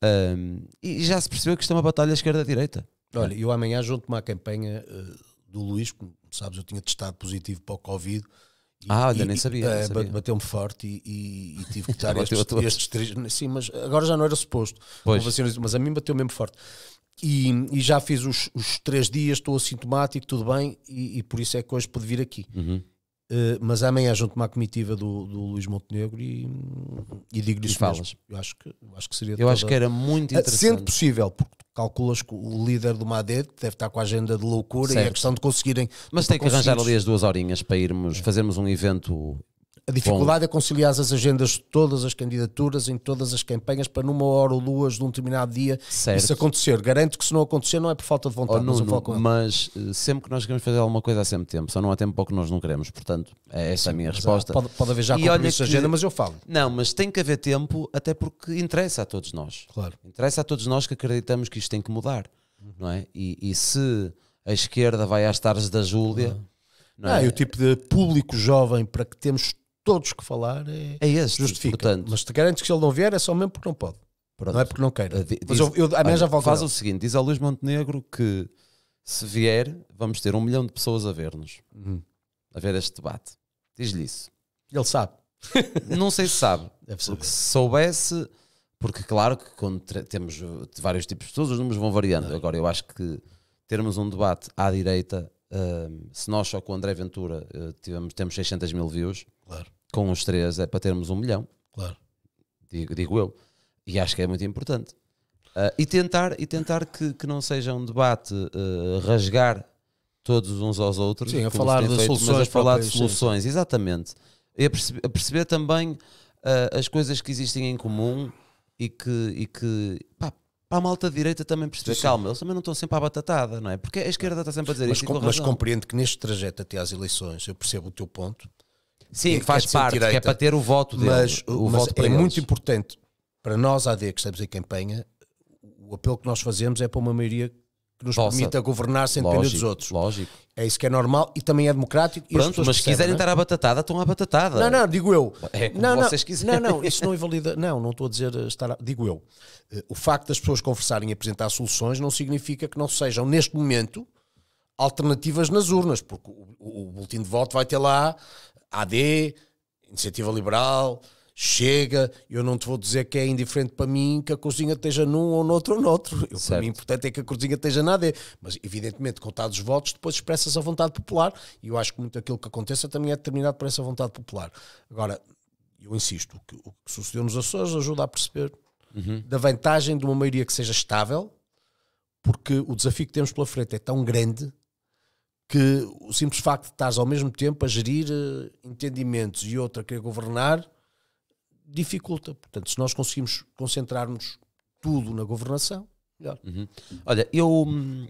Um... Eh, e já se percebeu que isto é uma batalha esquerda-direita. Olha, eu amanhã junto-me à campanha eh, do Luís, como sabes, eu tinha testado positivo para o Covid ah, olha, nem sabia. Eh, sabia. Bateu-me forte e, e, e, tive que estar (laughs) estes, estes, três. Sim, mas agora já não era suposto. mas a mim bateu mesmo forte. E, e já fiz os, os, três dias, estou assintomático, tudo bem, e, por isso é que hoje pude vir aqui. Uhum. Eh, mas amanhã junto-me à comitiva do, do Luís Montenegro e, e digo-lhe isso falas. mesmo. Eu acho que, eu acho que seria Eu toda... acho que era muito ah, interessante. Sendo possível, porque calculas que o líder do Madeira deve estar com a agenda de loucura certo. e é questão de conseguirem... Mas tem que arranjar ali as duas horinhas para irmos, é. fazermos um evento a dificuldade Bom. é conciliar as agendas de todas as candidaturas, em todas as campanhas, para numa hora ou duas de um determinado dia certo. isso acontecer. Garanto que se não acontecer, não é por falta de vontade. Oh, Nuno, não, mas eh, sempre que nós queremos fazer alguma coisa há sempre tempo, só não há tempo para o que nós não queremos. Portanto, é essa Sim, a minha resposta. Pode, pode haver já compromisso de agenda, mas eu falo. Não, mas tem que haver tempo, até porque interessa a todos nós. Claro. Interessa a todos nós que acreditamos que isto tem que mudar. Uhum. Não é? E, e, se a esquerda vai às tardes da Júlia. Uhum. Não, não é? é? o tipo de público jovem para que temos todos que falar é, é esse, tipo, justifica. Portanto, mas te garanto que se ele não vier é só mesmo porque não pode. Pronto. Não é porque não queira. Ah, diz, mas eu, eu amanhã já Faz o seguinte: diz ao Luís Montenegro que se vier, vamos ter um milhão de pessoas a ver-nos, uhum. a ver este debate. Diz-lhe isso. Ele sabe. (laughs) não sei se sabe. (laughs) porque se soubesse, porque claro que quando temos vários tipos de pessoas, os números vão variando. Não. É. Agora, eu acho que termos um debate à direita, hum, se nós só com o André Ventura uh, tivemos, temos 600 mil views, claro com os três é para termos um milhão. Claro. Digo, digo eu. E acho que é muito importante. Uh, e tentar, e tentar que, que não seja um debate uh, rasgar todos uns aos outros. Sim, a falar de feito, soluções. Mas a falar de soluções, sim. exatamente. E a perceber, a perceber também uh, as coisas que existem em comum e que, e que pá, para a malta direita também perceber, sim, calma, eles também não estão sempre à batatada, não é? Porque a esquerda está sempre a dizer mas, Com, mas compreendo que neste trajeto até às eleições, eu percebo o teu ponto, Sim, é que faz parte, que é para ter o voto dele. Mas, o mas voto é eles. muito importante para nós, AD, que estamos em campanha, o apelo que nós fazemos é para uma maioria que nos Nossa, permita governar sem depender dos outros. Lógico. É isso que é normal e também é democrático. Pronto, mas se quiserem estar é? à batatada, estão à batatada. Não, não, digo eu. É como não, vocês não, quiserem. Não, não, isso não invalida. Não, não estou a dizer eh, estar. digo eu. Eh, o facto das pessoas conversarem e apresentar soluções não significa que não sejam, neste momento, alternativas nas urnas, porque o, o, o boletim de voto vai ter lá AD, Iniciativa Liberal, Chega, eu não te vou dizer que é indiferente para mim que a cozinha esteja num ou noutro ou noutro. Eu, para mim, o importante é que a cozinha esteja na AD. Mas, evidentemente, contados os votos, depois expressas a vontade popular e eu acho que muito aquilo que aconteça também é determinado por essa vontade popular. Agora, eu insisto, o que, o que sucedeu nos Açores ajuda a perceber uhum. da vantagem de uma maioria que seja estável, porque o desafio que temos pela frente é tão grande que o simples facto de estás ao mesmo tempo a gerir eh, entendimentos e outra a querer governar dificulta. Portanto, se nós conseguimos concentrarmos tudo na governação, melhor. Uhum. Olha, eu hum,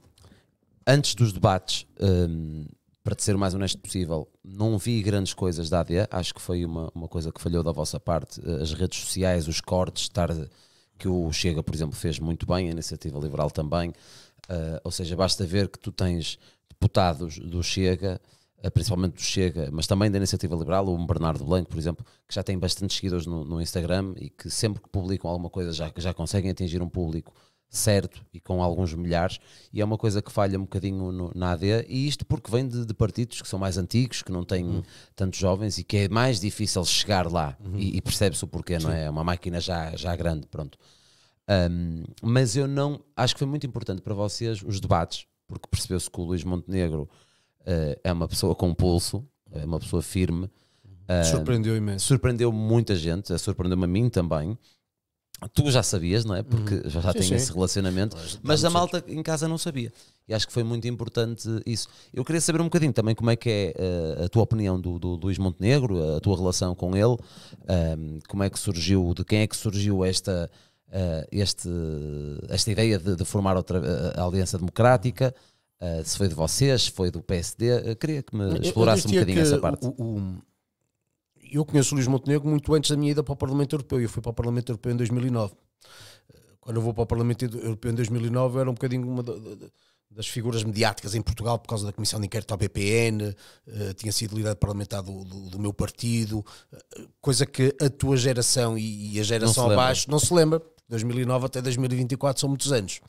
antes dos debates, um, para ser o mais honesto possível, não vi grandes coisas da ADE. Acho que foi uma, uma coisa que falhou da vossa parte. Eh, as redes sociais, os cortes, tarde, que o Chega, por exemplo, fez muito bem, a Iniciativa Liberal também. Uh, ou seja, basta ver que tu tens deputados do Chega, eh, principalmente do Chega, mas também da Iniciativa Liberal, o Bernardo Blanco, por exemplo, que já tem bastantes seguidores no, no, Instagram e que sempre que publicam alguma coisa já, já conseguem atingir um público certo e com alguns milhares, e é uma coisa que falha um bocadinho no, na AD, e isto porque vem de, de, partidos que são mais antigos, que não têm uhum. tantos jovens e que é mais difícil chegar lá, uhum. e, e percebe-se o porquê, Sim. não é? É uma máquina já, já grande, pronto. Um, mas eu não, acho que foi muito importante para vocês os debates, porque percebeu-se que o Luís Montenegro uh, é uma pessoa com pulso, é uma pessoa firme. Uh, surpreendeu imenso. Surpreendeu muita gente, eh, surpreendeu-me a mim também. Tu já sabias, não é? Porque uhum. já, já tem esse relacionamento, mas, mas a malta em casa não sabia. E acho que foi muito importante isso. Eu queria saber um bocadinho também como é que é uh, a tua opinião do, do, Luís Montenegro, a tua relação com ele, como é que surgiu, de quem é que surgiu esta eh, este, esta ideia de, de formar outra, eh, a Aliança Democrática, eh, se foi de vocês, se foi do PSD. queria que me explorasse um bocadinho essa parte. O, o, eu conheço o Luís Montenegro muito antes da minha ida para o Parlamento Europeu. Eu fui para o Parlamento Europeu em 2009. Quando eu vou para o Parlamento Europeu em 2009, eu era um bocadinho uma das figuras mediáticas em Portugal por causa da Comissão de Inquérito ao BPN, uh, tinha sido líder parlamentar do, do, do meu partido, uh, coisa que a tua geração e, e a geração abaixo não se lembra. 2009 até 2024 são muitos anos.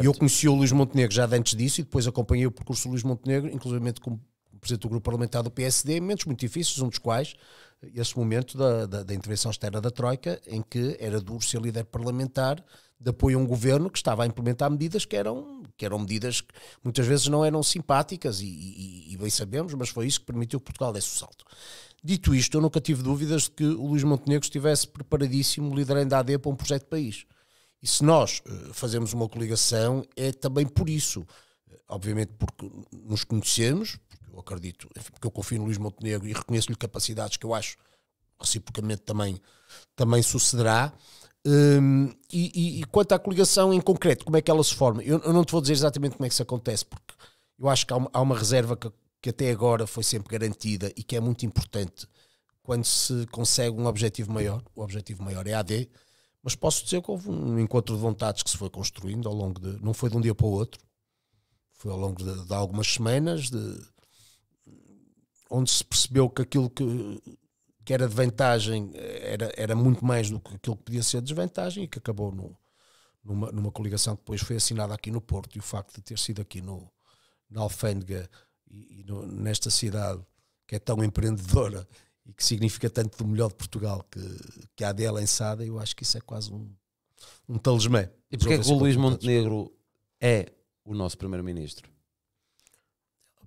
E eu conheci o Luís Montenegro já de antes disso e depois acompanhei o percurso do Luís Montenegro, inclusive como presidente do grupo parlamentar do PSD, momentos muito difíceis, um dos quais esse momento da, da, da intervenção externa da Troika, em que era duro ser líder parlamentar de apoio a um governo que estava a implementar medidas que eram que eram medidas que muitas vezes não eram simpáticas e, e, e bem sabemos, mas foi isso que permitiu que Portugal desse o salto. Dito isto, eu nunca tive dúvidas de que o Luís Montenegro estivesse preparadíssimo, liderando a AD para um projeto de país. E se nós eh, fazemos uma coligação, é também por isso. Eh, obviamente porque nos conhecemos, porque eu acredito, porque eu confio no Luís Montenegro e reconheço-lhe capacidades que eu acho reciprocamente também, também sucederá, Hum, e, e, quanto à coligação em concreto, como é que ela se forma? Eu, eu, não te vou dizer exatamente como é que isso acontece, porque eu acho que há uma, há uma reserva que, que, até agora foi sempre garantida e que é muito importante quando se consegue um objetivo maior. O objetivo maior é AD, mas posso dizer que houve um encontro de vontades que se foi construindo ao longo de. Não foi de um dia para o outro, foi ao longo de, de algumas semanas, de, onde se percebeu que aquilo que que era de vantagem, eh, era, era muito mais do que aquilo que podia ser de desvantagem e que acabou no, numa, numa coligação que depois foi assinada aqui no Porto. E o facto de ter sido aqui no, na Alfândega e, e no, nesta cidade que é tão empreendedora e que significa tanto do melhor de Portugal que, que a dela em Sada, eu acho que isso é quase um, um talismã. E porquê que o Luís Montenegro é o nosso primeiro-ministro?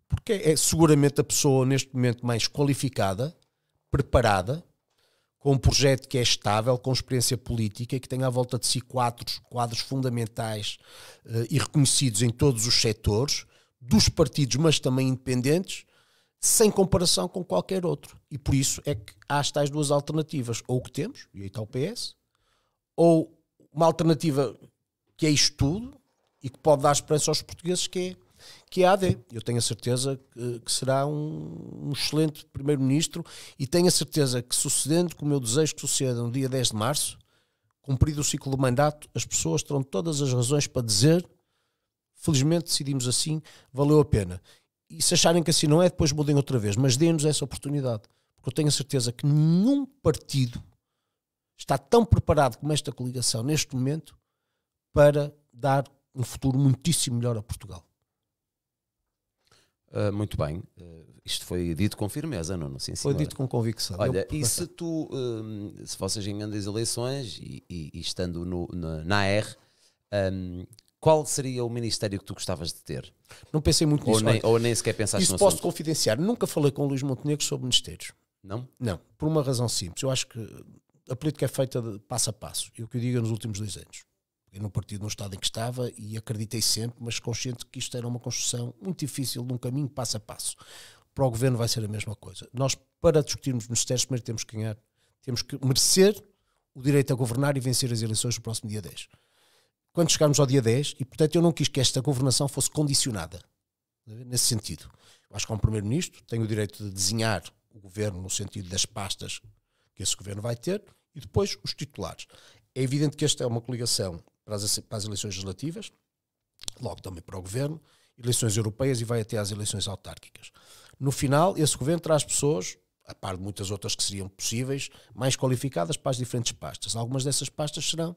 Porque é seguramente a pessoa neste momento mais qualificada preparada, com um projeto que é estável, com experiência política, que tem à volta de si quadros, quadros fundamentais uh, e reconhecidos em todos os setores, dos partidos, mas também independentes, sem comparação com qualquer outro. E por isso é que há estas duas alternativas. Ou o que temos, e aí está o PS, ou uma alternativa que é isto tudo e que pode dar esperança aos portugueses, que é que é a AD. Eu tenho a certeza que, será um, um excelente Primeiro-Ministro e tenho a certeza que, sucedendo como eu desejo que suceda no dia 10 de março, cumprido o ciclo do mandato, as pessoas terão todas as razões para dizer: felizmente decidimos assim, valeu a pena. E se acharem que assim não é, depois mudem outra vez, mas deem-nos essa oportunidade, porque eu tenho a certeza que nenhum partido está tão preparado como esta coligação neste momento para dar um futuro muitíssimo melhor a Portugal. Uh, muito bem, uh, isto foi dito com firmeza, não, não sim, Foi dito com convicção. Olha, eu, e se tu, hum, se fosses em grandes eleições e, e, e estando no, na, na R, um, qual seria o ministério que tu gostavas de ter? Não pensei muito ou nisso. Nem, ou nem sequer pensaste Isso posso confidenciar. Nunca falei com o Luís Montenegro sobre ministérios. Não? Não, por uma razão simples. Eu acho que a política é feita de passo a passo. E o que eu digo é nos últimos dois anos no partido no estado em que estava e acreditei sempre, mas consciente que isto era uma construção muito difícil, de um caminho passo a passo. Para o governo vai ser a mesma coisa. Nós, para discutirmos ministérios, primeiro temos que ganhar, temos que merecer o direito a governar e vencer as eleições no próximo dia 10. Quando chegarmos ao dia 10, e portanto eu não quis que esta governação fosse condicionada, eh, nesse sentido. Eu acho que como é Primeiro-Ministro tenho o direito de desenhar o governo no sentido das pastas que esse governo vai ter e depois os titulares. É evidente que esta é uma coligação para as, para as eleições legislativas, logo também para o governo, eleições europeias e vai até às eleições autárquicas. No final, esse governo traz pessoas, a par de muitas outras que seriam possíveis, mais qualificadas para as diferentes pastas. Algumas dessas pastas serão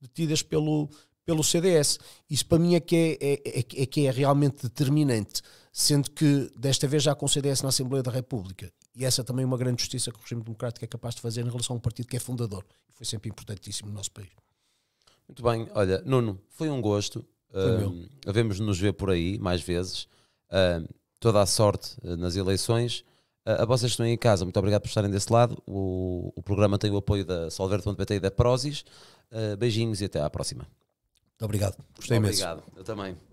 detidas pelo, pelo CDS. Isso para mim é que é, é, é, é, que é realmente determinante, sendo que desta vez já com o CDS na Assembleia da República. E essa também é uma grande justiça que o regime democrático é capaz de fazer em relação a um partido que é fundador. E foi sempre importantíssimo no nosso país. Muito bem, olha, Nuno, foi um gosto. Uh, havemos nos ver por aí mais vezes. Uh, toda a sorte eh, nas eleições. Ah, a vocês que estão aí em casa, muito obrigado por estarem desse lado. O, o programa tem o apoio da Solverde.pt e da Prozis. Ah, beijinhos e até à próxima. Muito obrigado. Gostei muito imenso. Obrigado, eu também.